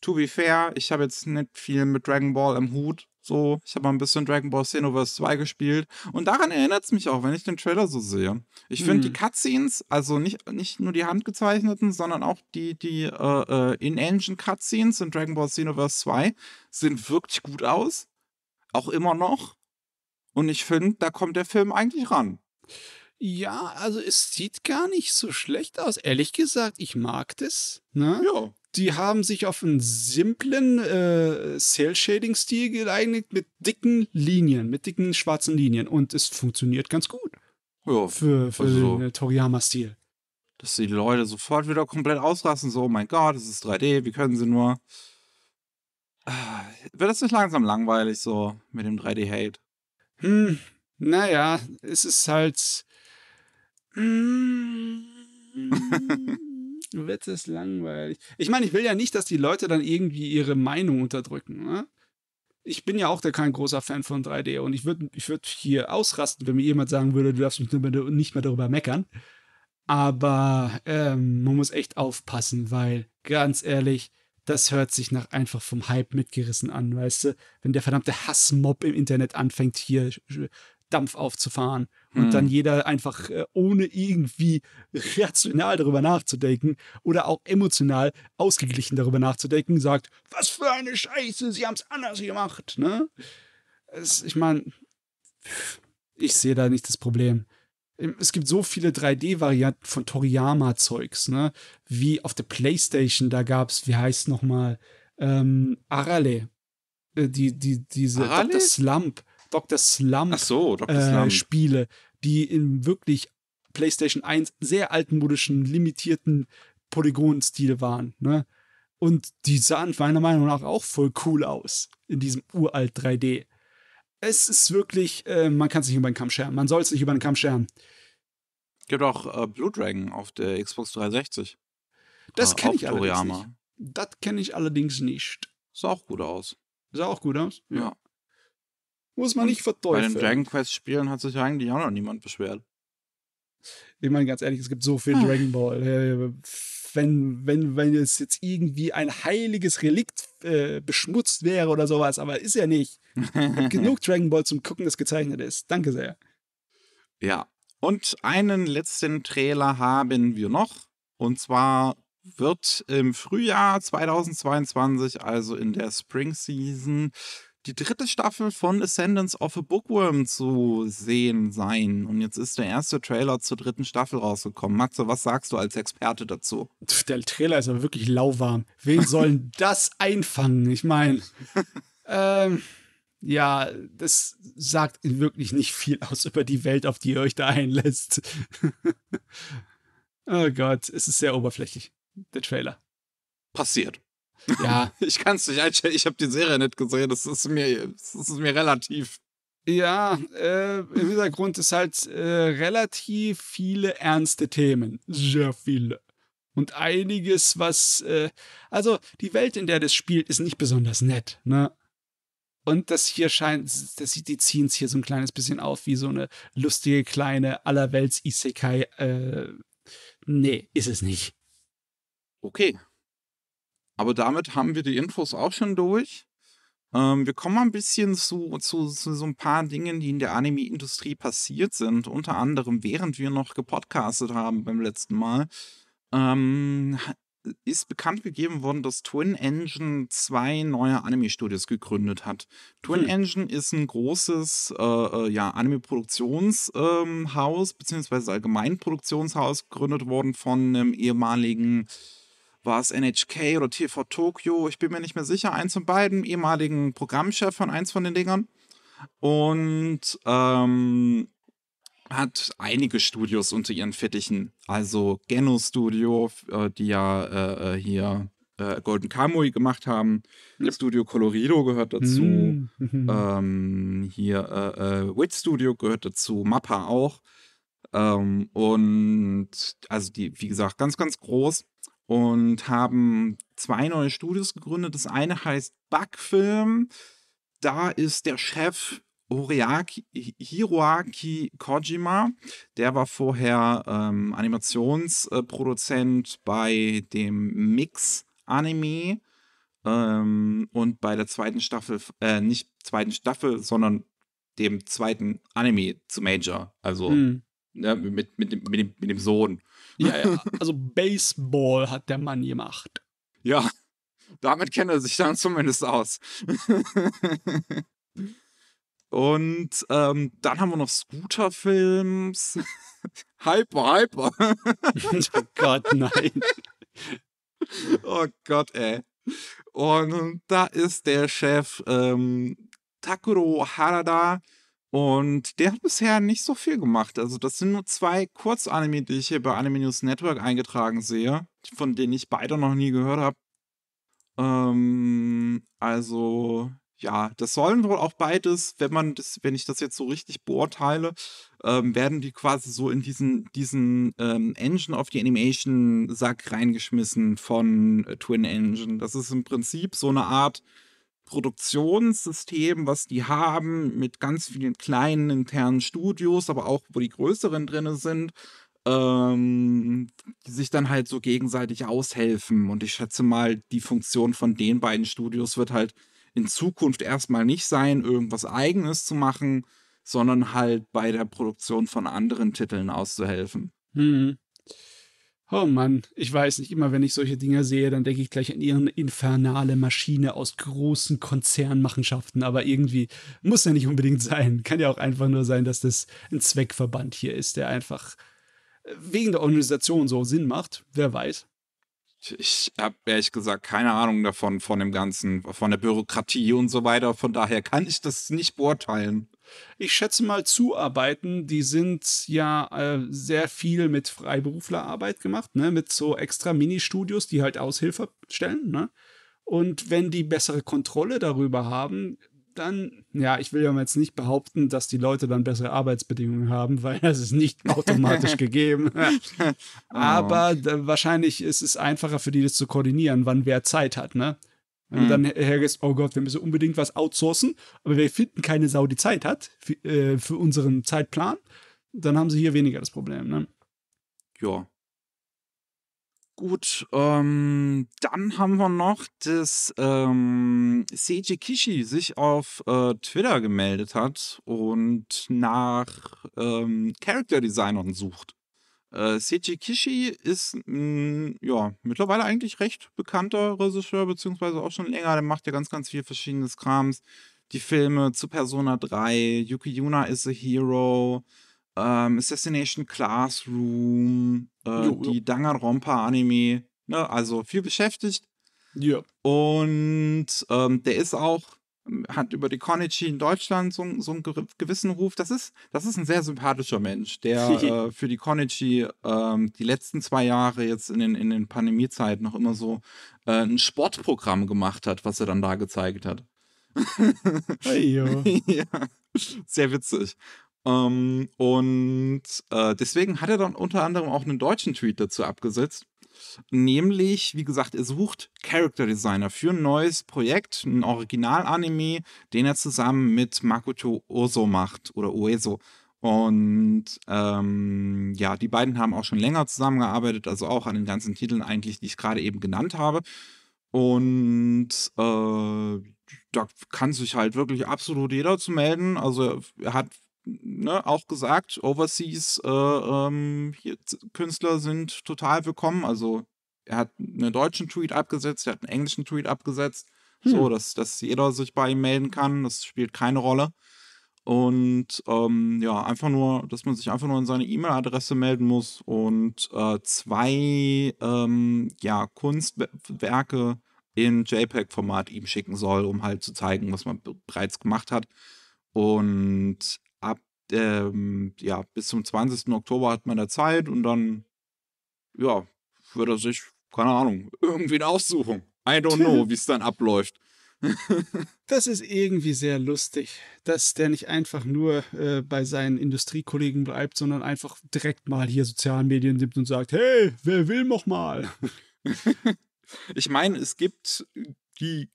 to be fair, ich habe jetzt nicht viel mit Dragon Ball im Hut. So, ich habe mal ein bisschen Dragon Ball Xenoverse 2 gespielt und daran erinnert es mich auch, wenn ich den Trailer so sehe. Ich finde mhm. die Cutscenes, also nicht, nicht nur die handgezeichneten, sondern auch die, die äh, äh In-Engine-Cutscenes in Dragon Ball Xenoverse 2 sind wirklich gut aus. Auch immer noch. Und ich finde, da kommt der Film eigentlich ran. Ja, also es sieht gar nicht so schlecht aus. Ehrlich gesagt, ich mag das. Ne? Ja die haben sich auf einen simplen äh, Cell-Shading-Stil geeinigt mit dicken Linien, mit dicken schwarzen Linien. Und es funktioniert ganz gut. Ja, für, für also, den äh, Toriyama-Stil. Dass die Leute sofort wieder komplett ausrasten, so, oh mein Gott, es ist 3D, wie können sie nur. Ah, wird das nicht langsam langweilig, so, mit dem 3D-Hate? Hm, naja, es ist halt. Mm, wird es langweilig. Ich meine, ich will ja nicht, dass die Leute dann irgendwie ihre Meinung unterdrücken. Ne? Ich bin ja auch der kein großer Fan von 3D und ich würde ich würd hier ausrasten, wenn mir jemand sagen würde, du darfst mich nicht mehr darüber meckern. Aber ähm, man muss echt aufpassen, weil ganz ehrlich, das hört sich nach einfach vom Hype mitgerissen an, weißt du? Wenn der verdammte Hassmob im Internet anfängt, hier Dampf aufzufahren und hm. dann jeder einfach äh, ohne irgendwie rational darüber nachzudenken oder auch emotional ausgeglichen darüber nachzudenken sagt, was für eine Scheiße, sie haben es anders gemacht. Ne? Es, ich meine, ich sehe da nicht das Problem. Ähm, es gibt so viele 3D-Varianten von Toriyama-Zeugs, ne? Wie auf der Playstation, da gab es, wie heißt es nochmal, ähm, Arale. Äh, die, die, diese Arale? Dr. Slump Dr. Slump, so, Dr. Äh, Slump. Äh, Spiele, die in wirklich PlayStation 1 sehr altmodischen, limitierten Polygonstil waren. Ne? Und die sahen meiner Meinung nach auch voll cool aus in diesem uralt 3D. Es ist wirklich, äh, man kann es nicht über den Kamm scheren. Man soll es nicht über den Kamm scheren. Gibt auch äh, Blue Dragon auf der Xbox 360. Das äh, kenne ich Toriyama. allerdings nicht. Das kenne ich allerdings nicht. Sah auch gut aus. Sah auch gut aus? Ja. ja. Muss man nicht verteufeln. Bei den Dragon Quest Spielen hat sich eigentlich auch noch niemand beschwert. Ich meine, ganz ehrlich, es gibt so viel ah. Dragon Ball. Äh, wenn, wenn, wenn es jetzt irgendwie ein heiliges Relikt äh, beschmutzt wäre oder sowas, aber ist ja nicht. genug Dragon Ball zum Gucken, das gezeichnet ist. Danke sehr. Ja. Und einen letzten Trailer haben wir noch. Und zwar wird im Frühjahr 2022, also in der Spring Season, die dritte Staffel von Ascendance of a Bookworm zu sehen sein. Und jetzt ist der erste Trailer zur dritten Staffel rausgekommen. Matze, was sagst du als Experte dazu? Der Trailer ist aber wirklich lauwarm. Wen sollen das einfangen? Ich meine, ähm, ja, das sagt wirklich nicht viel aus über die Welt, auf die ihr euch da einlässt. oh Gott, es ist sehr oberflächlich, der Trailer. Passiert. Ja. ich kann es nicht einstellen. Ich habe die Serie nicht gesehen. Das ist mir, das ist mir relativ. Ja, äh, im Hintergrund ist halt äh, relativ viele ernste Themen. Sehr viele. Und einiges, was. Äh, also, die Welt, in der das spielt, ist nicht besonders nett, ne? Und das hier scheint, das, die ziehen es hier so ein kleines bisschen auf, wie so eine lustige kleine Allerwelts-Isekai. Äh, nee, ist es nicht. Okay. Aber damit haben wir die Infos auch schon durch. Ähm, wir kommen mal ein bisschen zu, zu, zu, so ein paar Dingen, die in der Anime-Industrie passiert sind. Unter anderem, während wir noch gepodcastet haben beim letzten Mal, ähm, ist bekannt gegeben worden, dass Twin Engine zwei neue Anime-Studios gegründet hat. Twin hm. Engine ist ein großes äh, äh ja, Anime-Produktionshaus, ähm, beziehungsweise allgemein Produktionshaus, gegründet worden von einem ehemaligen war es NHK oder TV Tokyo, ich bin mir nicht mehr sicher, eins von beiden, ehemaligen Programmchef von eins von den Dingern. Und ähm, hat einige Studios unter ihren Fittichen. Also Geno Studio, äh, die ja äh, äh, hier äh, Golden Kamui gemacht haben. Yep. Studio Colorido gehört dazu. Hm. ähm, hier äh, äh, Wit Studio gehört dazu. Mappa auch. Ähm, und also die, wie gesagt, ganz, ganz groß und haben zwei neue Studios gegründet. Das eine heißt Bugfilm. Da ist der Chef Horiaki, Hiroaki Kojima, der war vorher ähm, Animationsproduzent bei dem Mix-Anime ähm, und bei der zweiten Staffel, äh, nicht zweiten Staffel, sondern dem zweiten Anime zu Major, also hm. ne, mit, mit, mit, dem, mit dem Sohn. Ja, ja. Also Baseball hat der Mann gemacht. Ja, damit kennt er sich dann zumindest aus. Und ähm, dann haben wir noch Scooter-Films. hyper, hyper. oh Gott, nein. Oh Gott, ey. Und da ist der Chef ähm, Takuro Harada, und der hat bisher nicht so viel gemacht. Also, das sind nur zwei Kurzanime, die ich hier bei Anime News Network eingetragen sehe, von denen ich beide noch nie gehört habe. Ähm, also, ja, das sollen wohl auch beides, wenn man das, wenn ich das jetzt so richtig beurteile, ähm, werden die quasi so in diesen, diesen ähm, Engine of the Animation Sack reingeschmissen von äh, Twin Engine. Das ist im Prinzip so eine Art Produktionssystem, was die haben, mit ganz vielen kleinen internen Studios, aber auch, wo die größeren drin sind, ähm, die sich dann halt so gegenseitig aushelfen. Und ich schätze mal, die Funktion von den beiden Studios wird halt in Zukunft erstmal nicht sein, irgendwas eigenes zu machen, sondern halt bei der Produktion von anderen Titeln auszuhelfen. Mhm. Oh Mann, ich weiß nicht, immer wenn ich solche Dinger sehe, dann denke ich gleich an ihren infernale Maschine aus großen Konzernmachenschaften, aber irgendwie muss ja nicht unbedingt sein. Kann ja auch einfach nur sein, dass das ein Zweckverband hier ist, der einfach äh, wegen der Organisation so Sinn macht. Wer weiß. Ich habe ehrlich gesagt keine Ahnung davon, von dem Ganzen, von der Bürokratie und so weiter. Von daher kann ich das nicht beurteilen ich schätze mal, zuarbeiten. Die sind ja äh, sehr viel mit Freiberuflerarbeit gemacht, ne? mit so extra Ministudios, die halt Aushilfe stellen. Ne? Und wenn die bessere Kontrolle darüber haben, dann, ja, ich will ja jetzt nicht behaupten, dass die Leute dann bessere Arbeitsbedingungen haben, weil das ist nicht automatisch gegeben. Oh. Aber oh. wahrscheinlich ist es einfacher für die, das zu koordinieren, wann wer Zeit hat, ne? Wenn mhm. du dann mhm. hergehst, oh Gott, wir müssen unbedingt was outsourcen, aber wir finden keine Sau, die Zeit hat für, äh, für unseren Zeitplan, dann haben sie hier weniger das Problem. Ne? Ja. Gut, ähm, dann haben wir noch, dass ähm, Seiji Kishi sich auf äh, Twitter gemeldet hat und nach ähm, Charakterdesignern sucht. Äh, Seiji Kishi ist mh, ja mittlerweile eigentlich recht bekannter Regisseur, beziehungsweise auch schon länger. Der macht ja ganz, ganz viel verschiedenes Krams. Die Filme zu Persona 3, Yuki Yuna is a Hero, ähm, Assassination Classroom, äh, jo, die jo. Danganronpa Anime. Ne? Also viel beschäftigt. Ja. Und ähm, der ist auch hat über die Konichi in Deutschland so, so, einen gewissen Ruf. Das ist, das ist ein sehr sympathischer Mensch, der äh, für die Konichi äh, die letzten zwei Jahre jetzt in den, in den Pandemiezeiten noch immer so äh, ein Sportprogramm gemacht hat, was er dann da gezeigt hat. ja. Sehr witzig. Ähm, und äh, deswegen hat er dann unter anderem auch einen deutschen Tweet dazu abgesetzt. Nämlich, wie gesagt, er sucht Character Designer für ein neues Projekt, ein Original-Anime, den er zusammen mit Makoto Oso macht oder Ueso. Und ähm, ja, die beiden haben auch schon länger zusammengearbeitet, also auch an den ganzen Titeln eigentlich, die ich gerade eben genannt habe. Und äh, da kann sich halt wirklich absolut jeder zu melden. Also er hat ne, auch gesagt, Overseas äh, ähm, hier, Künstler sind total willkommen. Also er hat einen deutschen Tweet abgesetzt, er hat einen englischen Tweet abgesetzt, hm. so dass, dass jeder sich bei ihm melden kann. Das spielt keine Rolle. Und ähm, ja, einfach nur, dass man sich einfach nur an seine E-Mail-Adresse melden muss und äh, zwei ähm, ja, Kunstwerke in JPEG-Format ihm schicken soll, um halt zu zeigen, was man bereits gemacht hat. Und ähm, ja, bis zum 20. Oktober hat man da Zeit und dann, ja, wird er sich, keine Ahnung, irgendwen aussuchen. I don't know, wie es dann abläuft. das ist irgendwie sehr lustig, dass der nicht einfach nur äh, bei seinen Industriekollegen bleibt, sondern einfach direkt mal hier sozialen Medien nimmt und sagt, hey, wer will noch mal? ich meine, es gibt die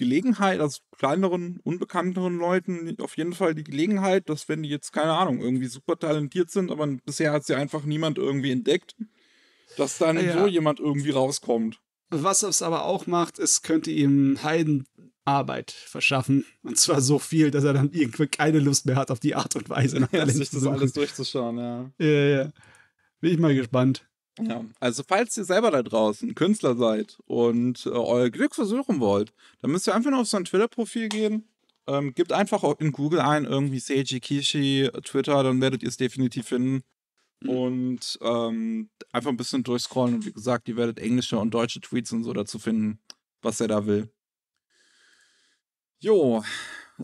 Gelegenheit, also kleineren, unbekannteren Leuten auf jeden Fall die Gelegenheit, dass wenn die jetzt, keine Ahnung, irgendwie super talentiert sind, aber bisher hat sie einfach niemand irgendwie entdeckt, dass dann ja. so jemand irgendwie rauskommt. Was es aber auch macht, es könnte ihm Heiden Arbeit verschaffen. Und zwar so viel, dass er dann irgendwie keine Lust mehr hat auf die Art und Weise, nach ja, sich das alles durchzuschauen, ja. Ja, ja. Bin ich mal gespannt. Ja, also falls ihr selber da draußen Künstler seid und äh, euer Glück versuchen wollt, dann müsst ihr einfach nur auf sein Twitter-Profil gehen. Ähm, gebt einfach in Google ein, irgendwie Seiji Kishi, äh, Twitter, dann werdet ihr es definitiv finden. Mhm. Und ähm, einfach ein bisschen durchscrollen und wie gesagt, ihr werdet englische und deutsche Tweets und so dazu finden, was er da will. Jo,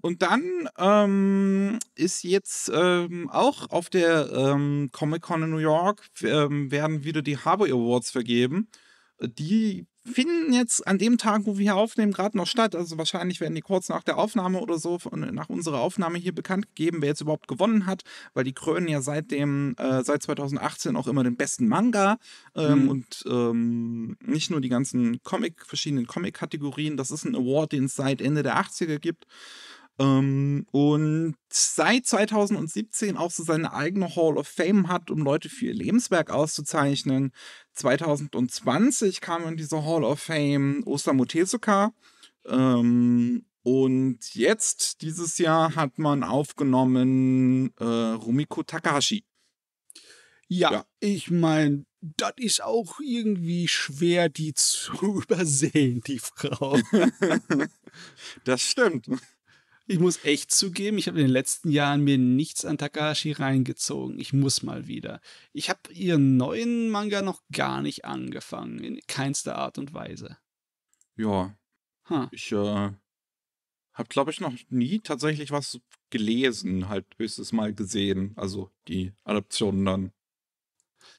und dann ähm, ist jetzt ähm, auch auf der ähm, Comic-Con in New York ähm, werden wieder die Harbor Awards vergeben. Die finden jetzt an dem Tag, wo wir hier aufnehmen, gerade noch statt. Also wahrscheinlich werden die kurz nach der Aufnahme oder so, nach unserer Aufnahme hier bekannt gegeben, wer jetzt überhaupt gewonnen hat, weil die krönen ja seit dem, äh, seit 2018 auch immer den besten Manga ähm, mhm. und ähm, nicht nur die ganzen Comic, verschiedenen Comic-Kategorien. Das ist ein Award, den es seit Ende der 80er gibt. Ähm, und seit 2017 auch so seine eigene Hall of Fame hat, um Leute für ihr Lebenswerk auszuzeichnen. 2020 kam in diese Hall of Fame Osamu Tezuka. Ähm, und jetzt, dieses Jahr, hat man aufgenommen äh, Rumiko Takahashi. ja. ja. ich meine, das ist auch irgendwie schwer, die zu übersehen, die Frau. das stimmt. Ich muss echt zugeben, ich habe in den letzten Jahren mir nichts an Takahashi reingezogen. Ich muss mal wieder. Ich habe ihren neuen Manga noch gar nicht angefangen, in keinster Art und Weise. Ja. Huh. Ich äh, habe, glaube ich, noch nie tatsächlich was gelesen, halt höchstens Mal gesehen. Also die Adaptionen dann.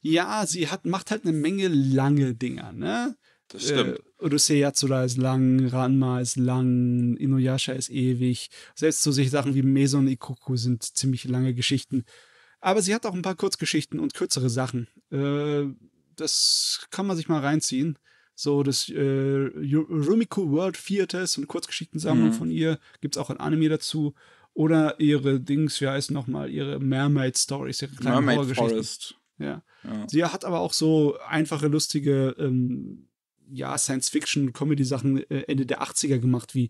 Ja, sie hat, macht halt eine Menge lange Dinger, ne? Das stimmt. Äh, Odyssee Yatsura ist lang, Ranma ist lang, Inuyasha ist ewig. Selbst so sich Sachen wie Meson Ikoku sind ziemlich lange Geschichten. Aber sie hat auch ein paar Kurzgeschichten und kürzere Sachen. Äh, das kann man sich mal reinziehen. So, das äh, Rumiku World Theater ist eine Kurzgeschichtensammlung mhm. von ihr. Gibt es auch ein Anime dazu. Oder ihre Dings, wie heißt nochmal, ihre Mermaid Stories, ihre kleinen Mermaid Horrorgeschichten. Forest. Ja. ja. Sie hat aber auch so einfache, lustige ähm, ja, Science-Fiction-Comedy-Sachen äh, Ende der 80er gemacht, wie,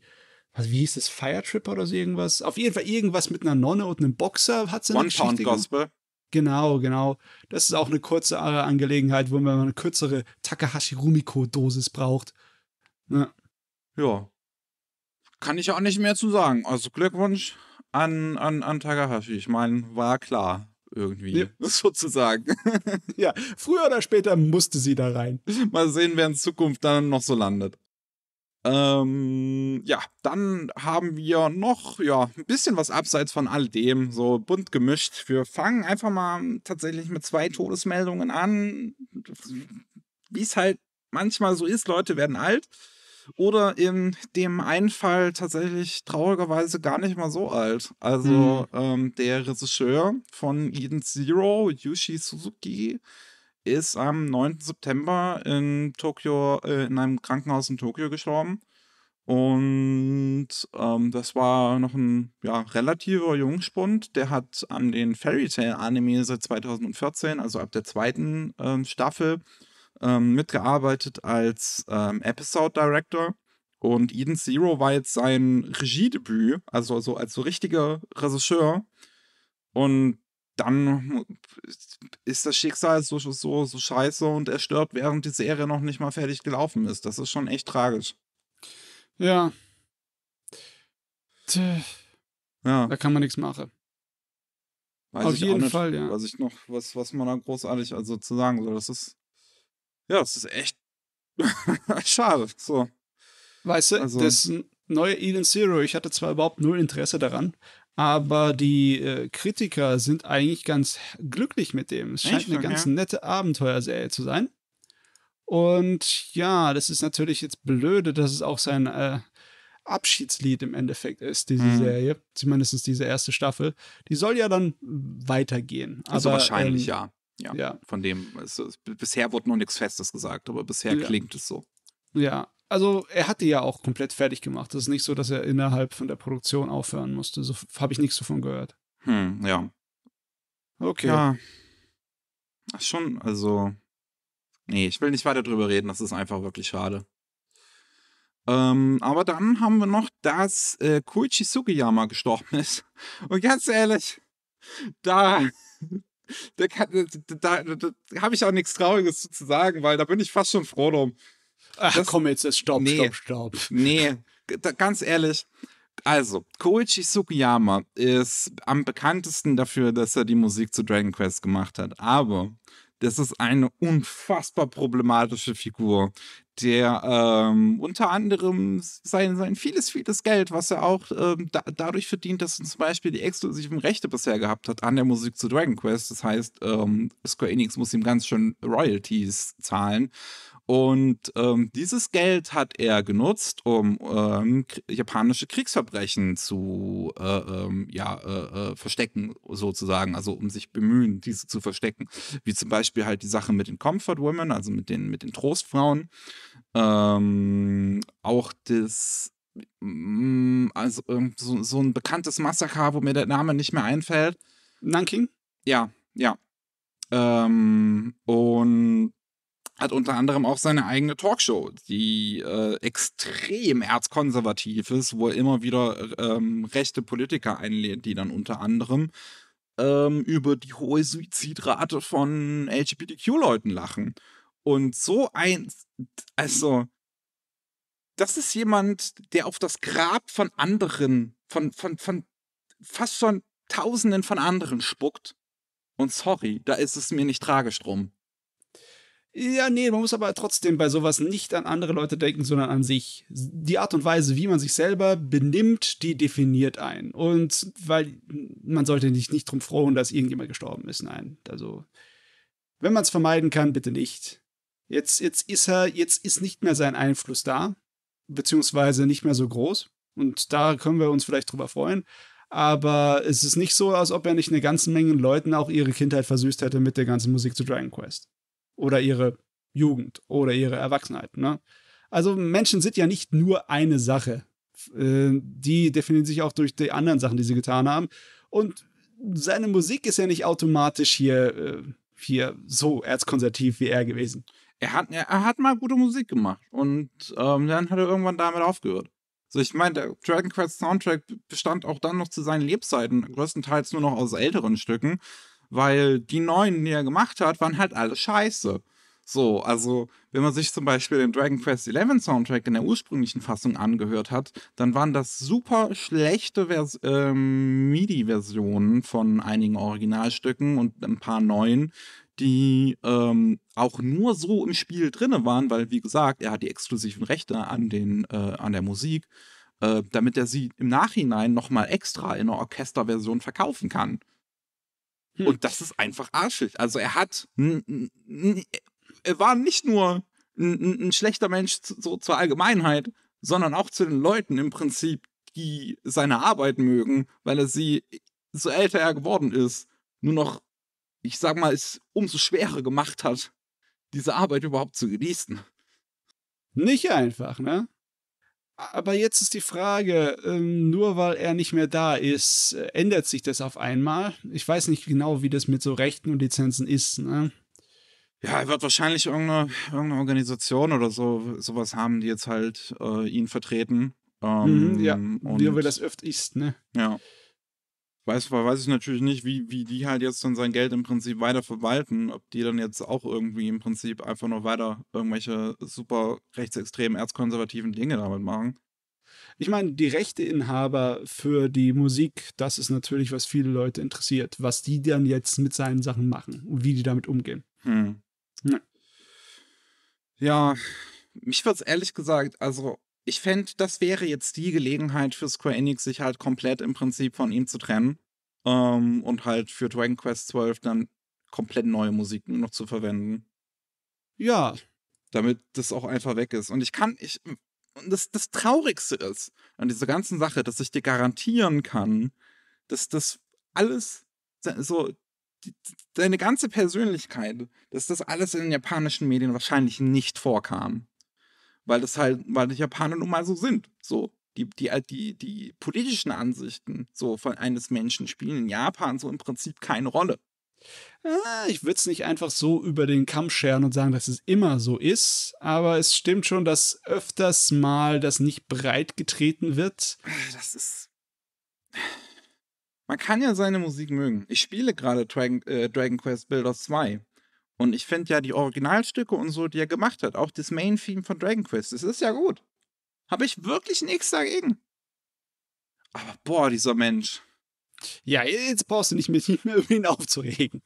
was, wie hieß das, Fire Tripper oder so irgendwas? Auf jeden Fall irgendwas mit einer Nonne und einem Boxer hat sie One Pound Gospel. Genau, genau. Das ist auch eine kurze äh, Angelegenheit, wo man mal eine kürzere Takahashi Rumiko-Dosis braucht. Ja. ja. Kann ich auch nicht mehr zu sagen. Also Glückwunsch an, an, an Takahashi. Ich meine, war klar irgendwie, ja. sozusagen. ja, früher oder später musste sie da rein. Mal sehen, wer in Zukunft dann noch so landet. Ähm, ja, dann haben wir noch ja, ein bisschen was abseits von all dem, so bunt gemischt. Wir fangen einfach mal tatsächlich mit zwei Todesmeldungen an. Wie es halt manchmal so ist, Leute werden alt. Oder in dem einen Fall tatsächlich traurigerweise gar nicht mal so alt. Also mhm. ähm, der Regisseur von Eden Zero, Yushi Suzuki, ist am 9. September in Tokio, äh, in einem Krankenhaus in Tokio gestorben. Und ähm, das war noch ein ja, relativer Jungspund. Der hat an den Fairy Tale Anime seit 2014, also ab der zweiten ähm, Staffel, ähm, mitgearbeitet als ähm, Episode Director. Und Eden Zero war jetzt sein Regiedebüt, also, also als so richtiger Regisseur. Und dann ist das Schicksal so, so, so scheiße und er stirbt, während die Serie noch nicht mal fertig gelaufen ist. Das ist schon echt tragisch. Ja. Tö. Ja. Da kann man nichts machen. Weiß Auf jeden nicht, Fall, ja. Was ich noch, was, was man da großartig also zu sagen soll. Das ist ja, es ist echt schade. So. Weißt du, also. das neue Eden Zero, ich hatte zwar überhaupt null Interesse daran, aber die äh, Kritiker sind eigentlich ganz glücklich mit dem. Es scheint echt? eine ganz ja. nette Abenteuerserie zu sein. Und ja, das ist natürlich jetzt blöde, dass es auch sein äh, Abschiedslied im Endeffekt ist, diese mhm. Serie. Zumindest diese erste Staffel. Die soll ja dann weitergehen. Also aber, wahrscheinlich, ähm, ja. Ja, ja. Von dem, es, es, bisher wurde noch nichts Festes gesagt, aber bisher ja. klingt es so. Ja, also er hat die ja auch komplett fertig gemacht. Es ist nicht so, dass er innerhalb von der Produktion aufhören musste. So habe ich nichts davon gehört. Hm, ja. Okay. Ja. Das schon, also. Nee, ich will nicht weiter drüber reden. Das ist einfach wirklich schade. Ähm, aber dann haben wir noch, dass äh, Koichi Sugiyama gestorben ist. Und ganz ehrlich, da. Äh, da, da, da, da habe ich auch nichts Trauriges zu sagen, weil da bin ich fast schon froh drum. Ach das, komm jetzt, ist stopp, nee, stopp, stopp. Nee, ganz ehrlich. Also, Koichi Sugiyama ist am bekanntesten dafür, dass er die Musik zu Dragon Quest gemacht hat. Aber das ist eine unfassbar problematische Figur, der ähm, unter anderem sein, sein vieles, vieles Geld, was er auch ähm, da, dadurch verdient, dass er zum Beispiel die exklusiven Rechte bisher gehabt hat an der Musik zu Dragon Quest. Das heißt, ähm, Square Enix muss ihm ganz schön Royalties zahlen. Und ähm, dieses Geld hat er genutzt, um ähm, japanische Kriegsverbrechen zu äh, ähm, ja, äh, äh, verstecken, sozusagen, also um sich bemühen, diese zu verstecken. Wie zum Beispiel halt die Sache mit den Comfort Women, also mit den, mit den Trostfrauen. Ähm, auch das mm, also ähm, so, so ein bekanntes Massaker, wo mir der Name nicht mehr einfällt. Nanking? Ja, ja. Ähm, und hat unter anderem auch seine eigene Talkshow, die äh, extrem erzkonservativ ist, wo er immer wieder ähm, rechte Politiker einlädt, die dann unter anderem ähm, über die hohe Suizidrate von LGBTQ-Leuten lachen. Und so ein, also, das ist jemand, der auf das Grab von anderen, von, von, von fast schon Tausenden von anderen spuckt. Und sorry, da ist es mir nicht tragisch drum. Ja, nee, man muss aber trotzdem bei sowas nicht an andere Leute denken, sondern an sich. Die Art und Weise, wie man sich selber benimmt, die definiert einen. Und weil man sollte nicht, nicht drum frohen, dass irgendjemand gestorben ist. Nein, also wenn man es vermeiden kann, bitte nicht. Jetzt, jetzt ist er, jetzt ist nicht mehr sein Einfluss da, beziehungsweise nicht mehr so groß. Und da können wir uns vielleicht drüber freuen. Aber es ist nicht so, als ob er nicht eine ganze Menge Leuten auch ihre Kindheit versüßt hätte mit der ganzen Musik zu Dragon Quest oder ihre Jugend oder ihre Erwachsenheit. Ne? Also Menschen sind ja nicht nur eine Sache. Äh, die definieren sich auch durch die anderen Sachen, die sie getan haben. Und seine Musik ist ja nicht automatisch hier, äh, hier so erzkonservativ wie er gewesen. Er hat, er hat mal gute Musik gemacht und ähm, dann hat er irgendwann damit aufgehört. Also ich meine, der Dragon Quest Soundtrack bestand auch dann noch zu seinen Lebzeiten größtenteils nur noch aus älteren Stücken weil die neuen, die er gemacht hat, waren halt alle scheiße. So, also wenn man sich zum Beispiel den Dragon Quest XI Soundtrack in der ursprünglichen Fassung angehört hat, dann waren das super schlechte Vers ähm, MIDI-Versionen von einigen Originalstücken und ein paar neuen, die ähm, auch nur so im Spiel drinne waren, weil wie gesagt, er hat die exklusiven Rechte an den äh, an der Musik, äh, damit er sie im Nachhinein nochmal extra in einer Orchesterversion verkaufen kann. Hm. Und das ist einfach arschig. Also er hat, er war nicht nur ein, ein schlechter Mensch so zur Allgemeinheit, sondern auch zu den Leuten im Prinzip, die seine Arbeit mögen, weil er sie, so älter er geworden ist, nur noch, ich sag mal, es umso schwerer gemacht hat, diese Arbeit überhaupt zu genießen. Nicht einfach, ne? Aber jetzt ist die Frage, ähm, nur weil er nicht mehr da ist, äh, ändert sich das auf einmal? Ich weiß nicht genau, wie das mit so Rechten und Lizenzen ist. Ne? Ja, er wird wahrscheinlich irgendeine, irgendeine Organisation oder so sowas haben, die jetzt halt äh, ihn vertreten. Ähm, mhm, ja, ähm, wie wir das öfter ist, ne? Ja weiß, weiß ich natürlich nicht, wie, wie die halt jetzt dann sein Geld im Prinzip weiter verwalten, ob die dann jetzt auch irgendwie im Prinzip einfach nur weiter irgendwelche super rechtsextremen, erzkonservativen Dinge damit machen. Ich meine, die Rechteinhaber für die Musik, das ist natürlich, was viele Leute interessiert, was die dann jetzt mit seinen Sachen machen und wie die damit umgehen. Hm. Ja, mich würde es ehrlich gesagt, also ich fände, das wäre jetzt die Gelegenheit für Square Enix, sich halt komplett im Prinzip von ihm zu trennen ähm, und halt für Dragon Quest XII dann komplett neue Musik nur noch zu verwenden. Ja. Damit das auch einfach weg ist. Und ich kann, ich, das, das Traurigste ist an dieser ganzen Sache, dass ich dir garantieren kann, dass das alles, so, die, deine ganze Persönlichkeit, dass das alles in den japanischen Medien wahrscheinlich nicht vorkam weil das halt, weil die Japaner nun mal so sind. So. Die, die, die, die politischen Ansichten so von eines Menschen spielen in Japan so im Prinzip keine Rolle. Ah, ich würde es nicht einfach so über den Kamm scheren und sagen, dass es immer so ist, aber es stimmt schon, dass öfters mal das nicht breit getreten wird. Ah, das ist. Man kann ja seine Musik mögen. Ich spiele gerade Dragon, äh, Dragon Quest Builders 2. Und ich finde ja die Originalstücke und so, die er gemacht hat, auch das Main-Theme von Dragon Quest, das ist ja gut. Habe ich wirklich nichts dagegen. Aber boah, dieser Mensch. Ja, jetzt brauchst du nicht mehr, nicht mehr über ihn aufzuregen.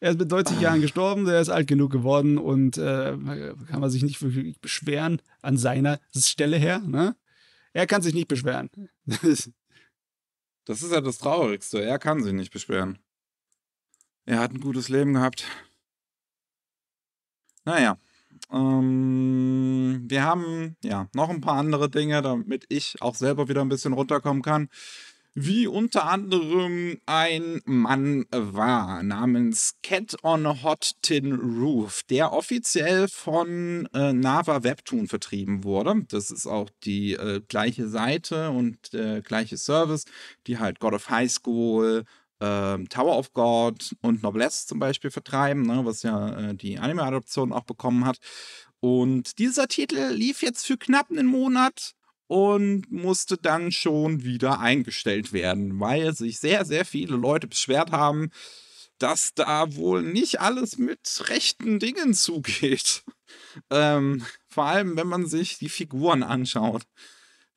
Er ist mit 90 ah. Jahren gestorben, er ist alt genug geworden und äh, kann man sich nicht wirklich beschweren an seiner Stelle her. Ne? Er kann sich nicht beschweren. das ist ja das Traurigste. Er kann sich nicht beschweren. Er hat ein gutes Leben gehabt. Naja, ähm, wir haben ja noch ein paar andere Dinge, damit ich auch selber wieder ein bisschen runterkommen kann. Wie unter anderem ein Mann war namens Cat on a Hot Tin Roof, der offiziell von äh, Nava Webtoon vertrieben wurde. Das ist auch die äh, gleiche Seite und der äh, gleiche Service, die halt God of High School, ähm, Tower of God und Noblesse zum Beispiel vertreiben, ne, was ja äh, die Anime-Adoption auch bekommen hat. Und dieser Titel lief jetzt für knapp einen Monat und musste dann schon wieder eingestellt werden, weil sich sehr, sehr viele Leute beschwert haben, dass da wohl nicht alles mit rechten Dingen zugeht. Ähm, vor allem, wenn man sich die Figuren anschaut.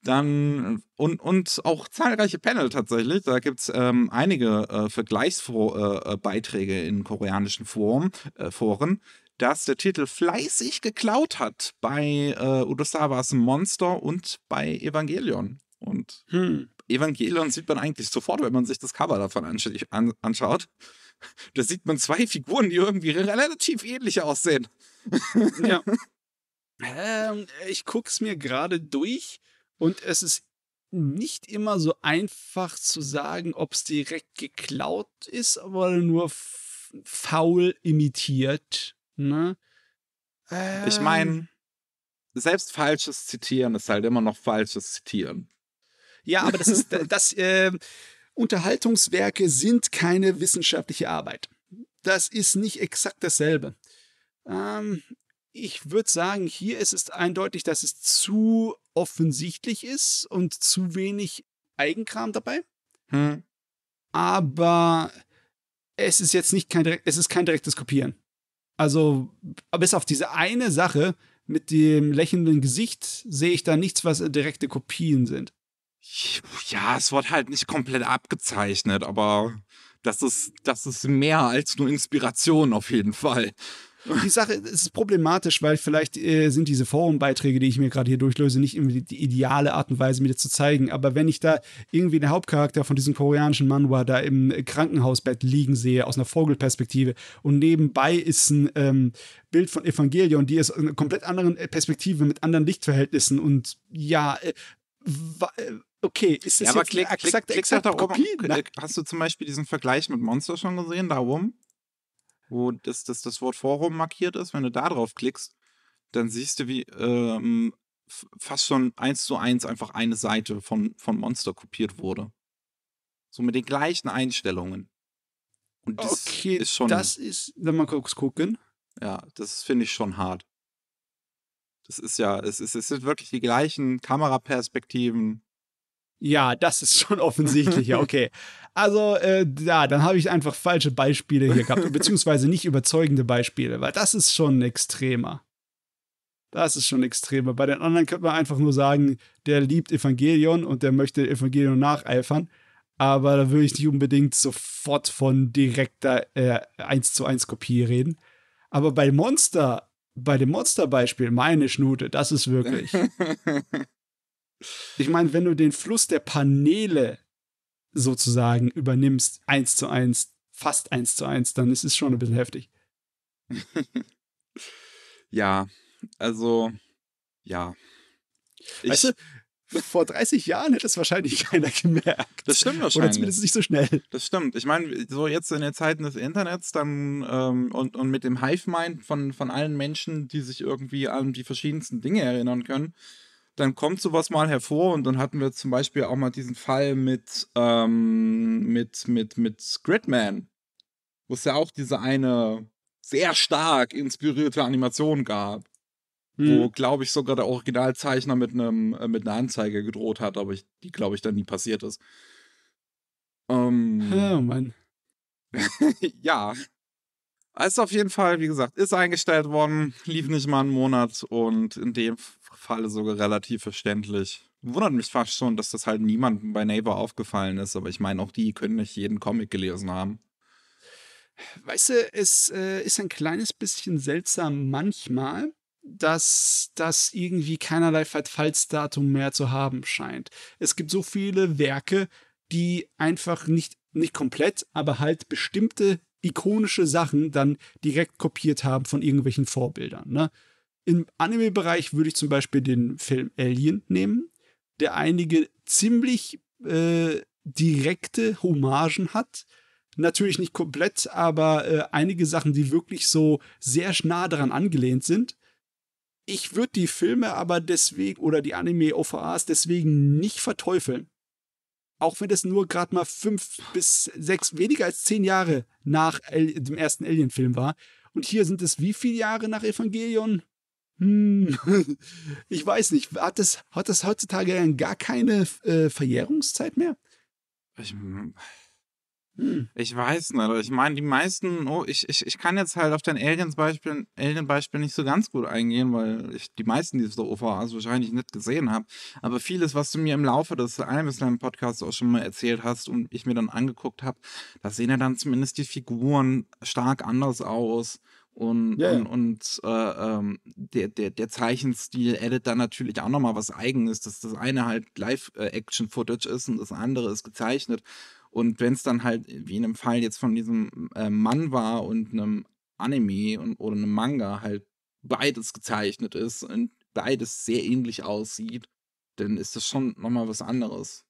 Dann äh, und, und auch zahlreiche Panel tatsächlich. Da gibt es ähm, einige äh, Vergleichsbeiträge äh, äh in koreanischen Forum, äh, Foren, dass der Titel fleißig geklaut hat bei äh, Udosawas Monster und bei Evangelion. Und hm. Evangelion sieht man eigentlich sofort, wenn man sich das Cover davon ansch an anschaut. Da sieht man zwei Figuren, die irgendwie relativ ähnlich aussehen. Ja. ähm, ich es mir gerade durch. Und es ist nicht immer so einfach zu sagen, ob es direkt geklaut ist oder nur faul imitiert. Ne? Ähm, ich meine, selbst falsches Zitieren ist halt immer noch falsches Zitieren. Ja, aber das ist das. Äh, Unterhaltungswerke sind keine wissenschaftliche Arbeit. Das ist nicht exakt dasselbe. Ähm, ich würde sagen, hier ist es eindeutig, dass es zu offensichtlich ist und zu wenig Eigenkram dabei. Hm. Aber es ist jetzt nicht kein, direkt, es ist kein direktes Kopieren. Also, bis auf diese eine Sache mit dem lächelnden Gesicht sehe ich da nichts, was direkte Kopien sind. Ja, es wird halt nicht komplett abgezeichnet, aber das ist, das ist mehr als nur Inspiration auf jeden Fall. Die Sache ist problematisch, weil vielleicht äh, sind diese Forumbeiträge, die ich mir gerade hier durchlöse, nicht irgendwie die ideale Art und Weise, mir das zu zeigen. Aber wenn ich da irgendwie den Hauptcharakter von diesem koreanischen Manhwa da im äh, Krankenhausbett liegen sehe, aus einer Vogelperspektive, und nebenbei ist ein ähm, Bild von Evangelion, die ist aus einer komplett anderen äh, Perspektive, mit anderen Lichtverhältnissen und ja, äh, äh Okay, ist das ja, aber jetzt klick, eine exakte, klick, klick exakte Kopie? Hast du zum Beispiel diesen Vergleich mit Monster schon gesehen? Darum? wo das, das, das Wort Forum markiert ist, wenn du da drauf klickst, dann siehst du wie ähm, fast schon eins zu eins einfach eine Seite von, von Monster kopiert wurde. So mit den gleichen Einstellungen. Und das okay, ist schon. Das ist, wenn man kurz gucken. Ja, das finde ich schon hart. Das ist ja, es, ist, es sind wirklich die gleichen Kameraperspektiven. Ja, das ist schon offensichtlich, ja, okay. Also, äh, ja, dann habe ich einfach falsche Beispiele hier gehabt, beziehungsweise nicht überzeugende Beispiele, weil das ist schon extremer. Das ist schon extremer. Bei den anderen könnte man einfach nur sagen, der liebt Evangelion und der möchte Evangelion nacheifern. Aber da würde ich nicht unbedingt sofort von direkter äh, zu 1 Kopie reden. Aber bei Monster, bei dem Monsterbeispiel, meine Schnute, das ist wirklich. ich meine, wenn du den Fluss der Paneele sozusagen übernimmst, eins zu eins, fast eins zu eins, dann ist es schon ein bisschen heftig. ja, also, ja. Ich, weißt du, vor 30 Jahren hätte es wahrscheinlich keiner gemerkt. Das stimmt wahrscheinlich. Oder zumindest nicht so schnell. Das stimmt. Ich meine, so jetzt in den Zeiten des Internets dann ähm, und, und mit dem Hive-Mind von, von allen Menschen, die sich irgendwie an die verschiedensten Dinge erinnern können, dann kommt sowas mal hervor und dann hatten wir zum Beispiel auch mal diesen Fall mit, ähm, mit, mit, mit Gridman, wo es ja auch diese eine sehr stark inspirierte Animation gab. Hm. Wo, glaube ich, sogar der Originalzeichner mit einem, äh, mit einer Anzeige gedroht hat, aber ich, die, glaube ich, dann nie passiert ist. Ähm, oh Mann. ja. Ist auf jeden Fall, wie gesagt, ist eingestellt worden, lief nicht mal einen Monat und in dem Falle sogar relativ verständlich. Wundert mich fast schon, dass das halt niemandem bei Neighbor aufgefallen ist, aber ich meine, auch die können nicht jeden Comic gelesen haben. Weißt du, es äh, ist ein kleines bisschen seltsam manchmal, dass das irgendwie keinerlei Verfallsdatum mehr zu haben scheint. Es gibt so viele Werke, die einfach nicht, nicht komplett, aber halt bestimmte ikonische Sachen dann direkt kopiert haben von irgendwelchen Vorbildern. Ne? Im Anime-Bereich würde ich zum Beispiel den Film Alien nehmen, der einige ziemlich äh, direkte Hommagen hat. Natürlich nicht komplett, aber äh, einige Sachen, die wirklich so sehr nah daran angelehnt sind. Ich würde die Filme aber deswegen oder die Anime-OVAs deswegen nicht verteufeln auch wenn das nur gerade mal fünf bis sechs, weniger als zehn Jahre nach El dem ersten Alien-Film war. Und hier sind es wie viele Jahre nach Evangelion? Hm, ich weiß nicht. Hat das, hat das heutzutage gar keine äh, Verjährungszeit mehr? Ich, hm. Hm. Ich weiß nicht. Ich meine, die meisten, oh, ich, ich, ich kann jetzt halt auf dein Aliens-Beispiel Alien -Beispiel nicht so ganz gut eingehen, weil ich die meisten dieser OVAs wahrscheinlich nicht gesehen habe. Aber vieles, was du mir im Laufe des Alien-Podcasts auch schon mal erzählt hast und ich mir dann angeguckt habe, da sehen ja dann zumindest die Figuren stark anders aus. Und, yeah. und, und äh, ähm, der, der, der Zeichenstil addet dann natürlich auch nochmal was Eigenes, dass das eine halt Live-Action-Footage ist und das andere ist gezeichnet. Und wenn es dann halt, wie in dem Fall jetzt von diesem äh, Mann war und einem Anime und, oder einem Manga halt beides gezeichnet ist und beides sehr ähnlich aussieht, dann ist das schon nochmal was anderes.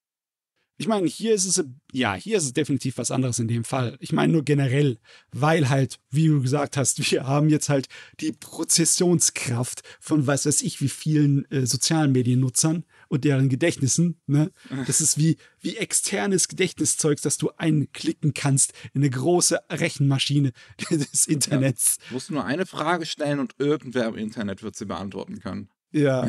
Ich meine, hier ist es, ja, hier ist es definitiv was anderes in dem Fall. Ich meine nur generell, weil halt, wie du gesagt hast, wir haben jetzt halt die Prozessionskraft von was weiß ich wie vielen äh, sozialen Mediennutzern und deren Gedächtnissen. Ne? Das ist wie, wie externes Gedächtniszeug, das du einklicken kannst in eine große Rechenmaschine des Internets. Ja, musst du nur eine Frage stellen und irgendwer im Internet wird sie beantworten können. Ja.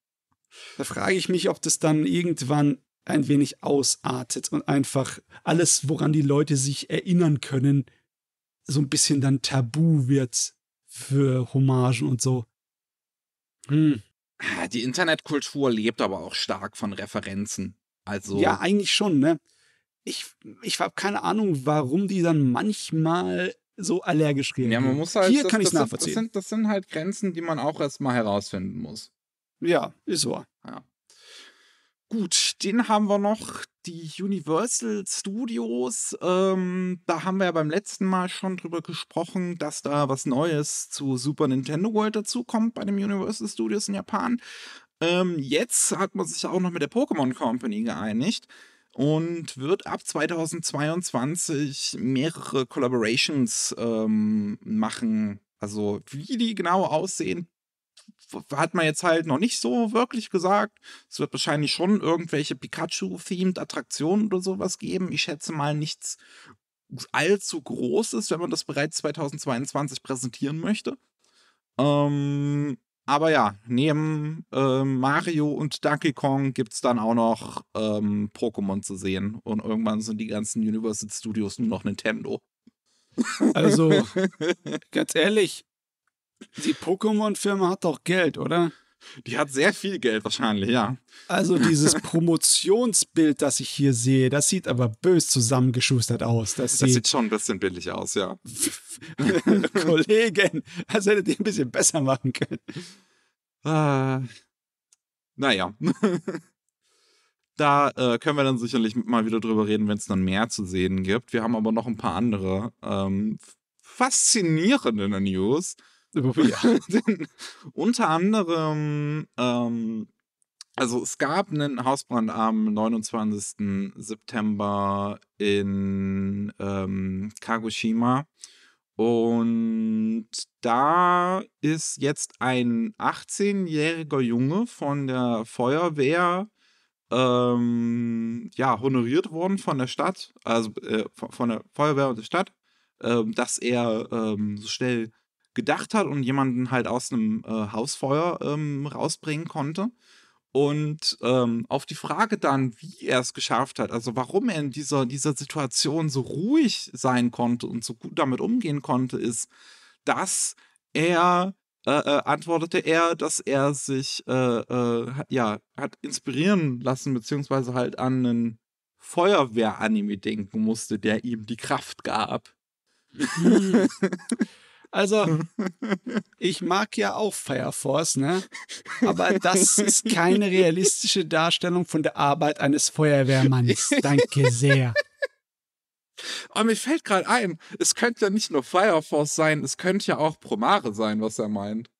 da frage ich mich, ob das dann irgendwann ein wenig ausartet und einfach alles, woran die Leute sich erinnern können, so ein bisschen dann tabu wird für Hommagen und so. Hm. Ah, die Internetkultur lebt aber auch stark von Referenzen. Also ja, eigentlich schon, ne? Ich, ich habe keine Ahnung, warum die dann manchmal so allergisch reagieren. Ja, man muss halt. Hier das, kann ich nachvollziehen. das, sind, das sind halt Grenzen, die man auch erstmal herausfinden muss. Ja, ist so. Ja. Gut, den haben wir noch, die Universal Studios. Ähm, da haben wir ja beim letzten Mal schon drüber gesprochen, dass da was Neues zu Super Nintendo World dazukommt bei den Universal Studios in Japan. Ähm, jetzt hat man sich auch noch mit der Pokémon Company geeinigt und wird ab 2022 mehrere Collaborations ähm, machen. Also wie die genau aussehen, hat man jetzt halt noch nicht so wirklich gesagt. Es wird wahrscheinlich schon irgendwelche Pikachu-themed Attraktionen oder sowas geben. Ich schätze mal nichts allzu Großes, wenn man das bereits 2022 präsentieren möchte. Ähm, aber ja, neben äh, Mario und Donkey Kong gibt es dann auch noch ähm, Pokémon zu sehen. Und irgendwann sind die ganzen Universal Studios nur noch Nintendo. Also, ganz ehrlich, die Pokémon-Firma hat doch Geld, oder? Die hat sehr viel Geld wahrscheinlich, ja. Also dieses Promotionsbild, das ich hier sehe, das sieht aber bös zusammengeschustert aus. Das, das sieht, schon ein bisschen billig aus, ja. Kollegen, das hättet ihr ein bisschen besser machen können. Äh, naja. da äh, können wir dann sicherlich mal wieder drüber reden, wenn es dann mehr zu sehen gibt. Wir haben aber noch ein paar andere ähm, faszinierende News. Ja. unter anderem, ähm, also es gab einen Hausbrand am 29. September in ähm, Kagoshima. Und da ist jetzt ein 18-jähriger Junge von der Feuerwehr ähm, ja, honoriert worden von der Stadt, also äh, von der Feuerwehr und der Stadt, äh, dass er ähm, so schnell gedacht hat und jemanden halt aus einem äh, Hausfeuer ähm, rausbringen konnte. Und ähm, auf die Frage dann, wie er es geschafft hat, also warum er in dieser, dieser Situation so ruhig sein konnte und so gut damit umgehen konnte, ist, dass er äh, äh, antwortete er, dass er sich äh, äh hat, ja hat inspirieren lassen beziehungsweise halt an einen Feuerwehr-Anime denken musste, der ihm die Kraft gab. Hm. Also, ich mag ja auch Fire Force, ne? Aber das ist keine realistische Darstellung von der Arbeit eines Feuerwehrmanns. Danke sehr. Aber oh, mir fällt gerade ein, es könnte ja nicht nur Fire Force sein, es könnte ja auch Promare sein, was er meint.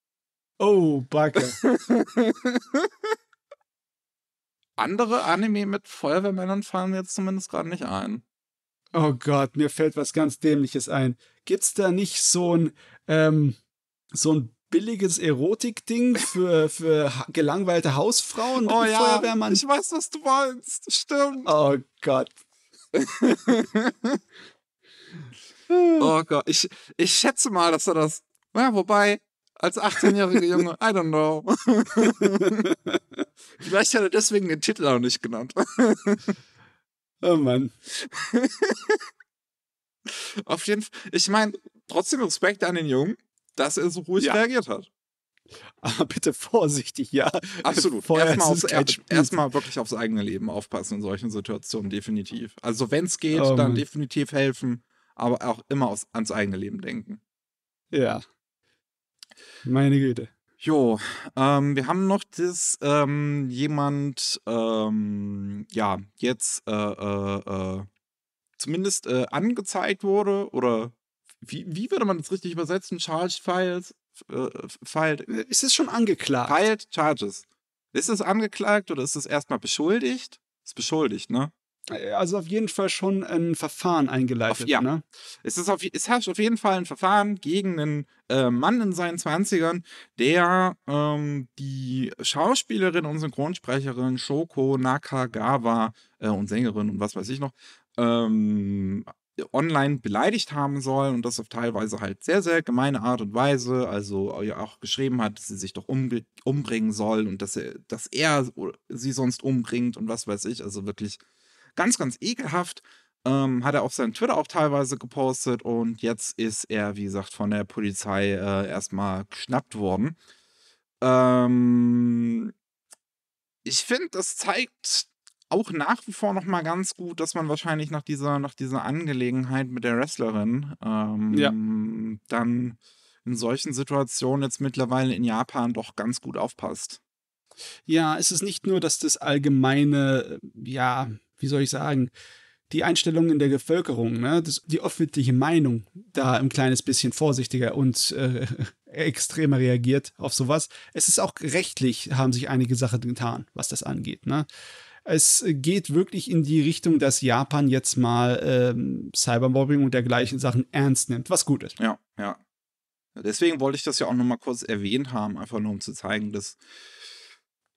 Oh, Backe. Andere Anime mit Feuerwehrmännern fallen mir jetzt zumindest gerade nicht ein. Oh Gott, mir fällt was ganz Dämliches ein gibt's da nicht so ein, ähm, so ein billiges Erotik-Ding für, für gelangweilte Hausfrauen oh, ja, Feuerwehrmann? Ich weiß, was du meinst. Stimmt. Oh Gott. oh Gott. Ich, ich schätze mal, dass er das. Ja, wobei, als 18-jähriger Junge, I don't know. Vielleicht hat er deswegen den Titel auch nicht genannt. oh Mann. Auf jeden Fall. Ich meine, trotzdem Respekt an den Jungen, dass er so ruhig ja. reagiert hat. Aber ah, bitte vorsichtig, ja. Absolut. Erstmal, aufs, erstmal wirklich aufs eigene Leben aufpassen in solchen Situationen, definitiv. Also wenn es geht, um. Ähm. dann definitiv helfen, aber auch immer aus, ans eigene Leben denken. Ja. Meine Güte. Jo, ähm, wir haben noch das, ähm, jemand, ähm, ja, jetzt, äh, äh, äh, zumindest äh, angezeigt wurde oder wie, wie würde man das richtig übersetzen? Charged Files? Äh, filed. Äh, ist es schon angeklagt? Filed Charges. Ist es angeklagt oder ist es erstmal beschuldigt? Ist beschuldigt, ne? Äh, also auf jeden Fall schon ein Verfahren eingeleitet, auf, ja. ne? Es, ist auf, es herrscht auf jeden Fall ein Verfahren gegen einen äh, Mann in seinen Zwanzigern, der ähm, die Schauspielerin und Synchronsprecherin Shoko Nakagawa äh, und Sängerin und was weiß ich noch ähm, online beleidigt haben soll und das auf teilweise halt sehr, sehr gemeine Art und Weise, also auch geschrieben hat, dass sie sich doch umbringen soll und dass er, dass er sie sonst umbringt und was weiß ich, also wirklich ganz, ganz ekelhaft. Ähm, hat er auf seinem Twitter auch teilweise gepostet und jetzt ist er, wie gesagt, von der Polizei äh, erstmal geschnappt worden. Ähm, ich finde, das zeigt auch nach wie vor noch mal ganz gut, dass man wahrscheinlich nach dieser, nach dieser Angelegenheit mit der Wrestlerin ähm, ja. dann in solchen Situationen jetzt mittlerweile in Japan doch ganz gut aufpasst. Ja, es ist nicht nur, dass das allgemeine, ja, wie soll ich sagen, die Einstellung in der Bevölkerung, ne, das, die öffentliche Meinung da ein kleines bisschen vorsichtiger und äh, extremer reagiert auf sowas. Es ist auch rechtlich, haben sich einige Sachen getan, was das angeht. Ne? Es geht wirklich in die Richtung, dass Japan jetzt mal ähm, Cybermobbing und dergleichen Sachen ernst nimmt, was gut ist. Ja, ja. Deswegen wollte ich das ja auch nochmal kurz erwähnt haben, einfach nur um zu zeigen, dass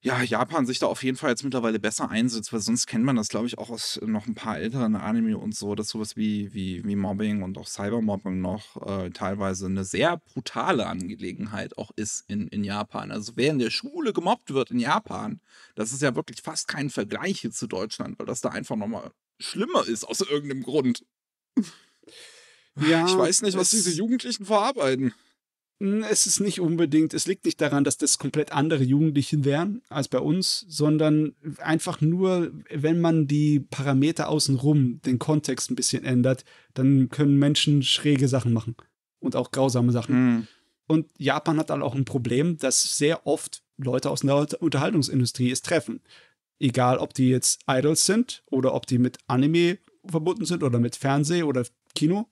ja, Japan sich da auf jeden Fall jetzt mittlerweile besser einsetzt, weil sonst kennt man das, glaube ich, auch aus äh, noch ein paar älteren Anime und so, dass sowas wie, wie, wie Mobbing und auch Cybermobbing noch äh, teilweise eine sehr brutale Angelegenheit auch ist in, in Japan. Also wer in der Schule gemobbt wird in Japan, das ist ja wirklich fast kein Vergleich hier zu Deutschland, weil das da einfach nochmal schlimmer ist aus irgendeinem Grund. Ja, ich weiß nicht, was diese Jugendlichen verarbeiten. Hm, es ist nicht unbedingt, es liegt nicht daran, dass das komplett andere Jugendlichen wären als bei uns, sondern einfach nur, wenn man die Parameter außenrum, den Kontext ein bisschen ändert, dann können Menschen schräge Sachen machen und auch grausame Sachen. Mhm. Und Japan hat dann auch ein Problem, dass sehr oft Leute aus der Unterhaltungsindustrie es treffen. Egal, ob die jetzt Idols sind oder ob die mit Anime verbunden sind oder mit Fernseh oder Kino.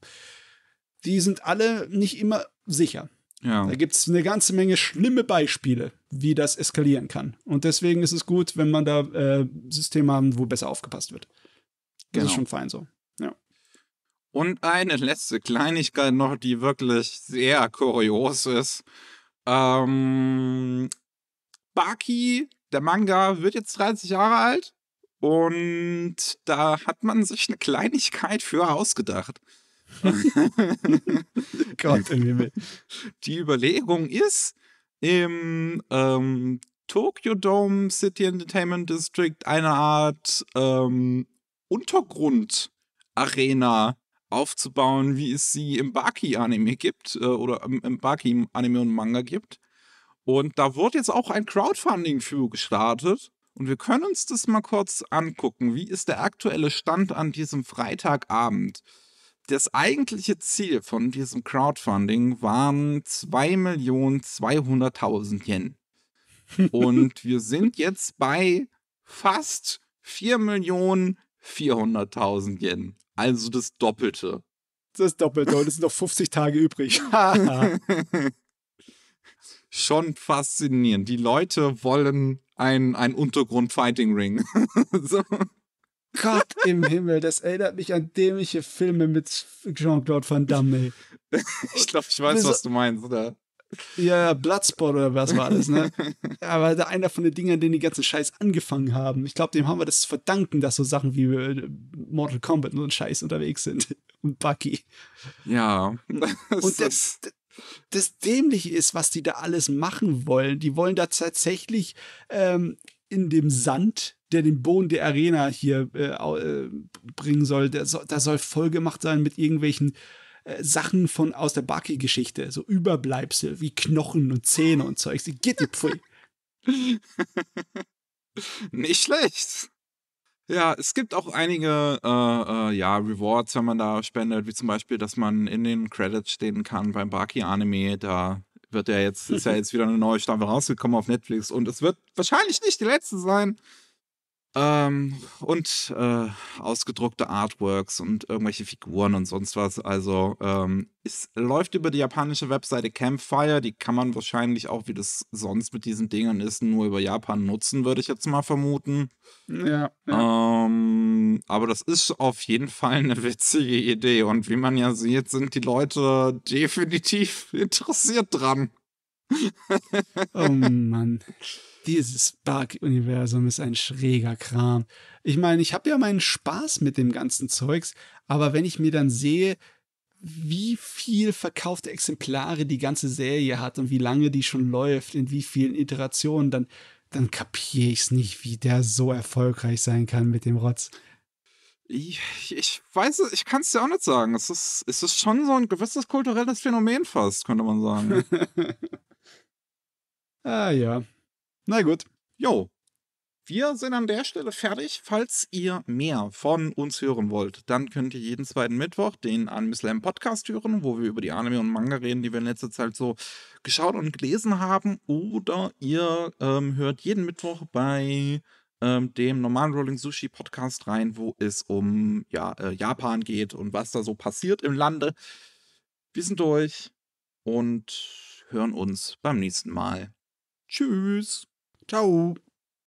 Die sind alle nicht immer sicher ja. Da gibt es eine ganze Menge schlimme Beispiele, wie das eskalieren kann. Und deswegen ist es gut, wenn man da äh, Systeme haben, wo besser aufgepasst wird. Das genau. ist schon fein so. Ja. Und eine letzte Kleinigkeit noch, die wirklich sehr kurios ist. Ähm, Baki, der Manga, wird jetzt 30 Jahre alt. Und da hat man sich eine Kleinigkeit für ausgedacht. Gott im Himmel. Die Überlegung ist, im ähm, Tokyo Dome City Entertainment District eine Art ähm, Untergrundarena aufzubauen, wie es sie im Baki-Anime gibt äh, oder im, im Baki-Anime und Manga gibt. Und da wurde jetzt auch ein Crowdfunding für gestartet. Und wir können uns das mal kurz angucken. Wie ist der aktuelle Stand an diesem Freitagabend? das eigentliche Ziel von diesem Crowdfunding waren 2.200.000 Yen. Und wir sind jetzt bei fast 4.400.000 Yen. Also das Doppelte. Das Doppelte. Und es sind noch 50 Tage übrig. Schon faszinierend. Die Leute wollen ein, ein Untergrund-Fighting-Ring. so. Gott im Himmel, das erinnert mich an dämliche Filme mit Jean-Claude Van Damme. Ich glaube, ich weiß, was du meinst, oder? Ja, Bloodspot oder was war das, ne? Aber da einer von den Dingern, den die ganzen Scheiß angefangen haben. Ich glaube, dem haben wir das zu verdanken, dass so Sachen wie äh, Mortal Kombat und so ein Scheiß unterwegs sind. Und Bucky. Ja. und das, das Dämliche ist, was die da alles machen wollen. Die wollen da tatsächlich ähm, in dem Sand der den Boden der Arena hier äh, äh bringen soll, der so, das soll vollgemacht sein mit irgendwelchen äh, Sachen von aus der Baki-Geschichte, so Überbleibsel wie Knochen und Zähne und Zeugs. Die Nicht schlecht. Ja, es gibt auch einige äh, äh, ja, Rewards, wenn man da spendet, wie zum Beispiel, dass man in den Credits stehen kann beim Baki-Anime. Da wird ja jetzt, ist ja jetzt wieder eine neue Staffel rausgekommen auf Netflix und es wird wahrscheinlich nicht die letzte sein. Ähm, und äh, ausgedruckte Artworks und irgendwelche Figuren und sonst was. Also ähm, es läuft über die japanische Webseite Campfire. Die kann man wahrscheinlich auch, wie das sonst mit diesen Dingern ist, nur über Japan nutzen, würde ich jetzt mal vermuten. Ja. ja. Ähm, aber das ist auf jeden Fall eine witzige Idee. Und wie man ja sieht, sind die Leute definitiv interessiert dran. oh Mann dieses Berg-Universum ist ein schräger Kram. Ich meine, ich habe ja meinen Spaß mit dem ganzen Zeugs, aber wenn ich mir dann sehe, wie viel verkaufte Exemplare die ganze Serie hat und wie lange die schon läuft, in wie vielen Iterationen, dann, dann kapiere ich es nicht, wie der so erfolgreich sein kann mit dem Rotz. Ich, ich weiß es, ich kann es dir auch nicht sagen. Es ist, es ist schon so ein gewisses kulturelles Phänomen fast, könnte man sagen. ah ja, na gut. Jo. Wir sind an der Stelle fertig. Falls ihr mehr von uns hören wollt, dann könnt ihr jeden zweiten Mittwoch den Anime Slam Podcast hören, wo wir über die Anime und Manga reden, die wir in letzter Zeit so geschaut und gelesen haben. Oder ihr ähm, hört jeden Mittwoch bei ähm, dem normalen Rolling Sushi Podcast rein, wo es um ja, äh, Japan geht und was da so passiert im Lande. Wir sind durch und hören uns beim nächsten Mal. Tschüss. 下午。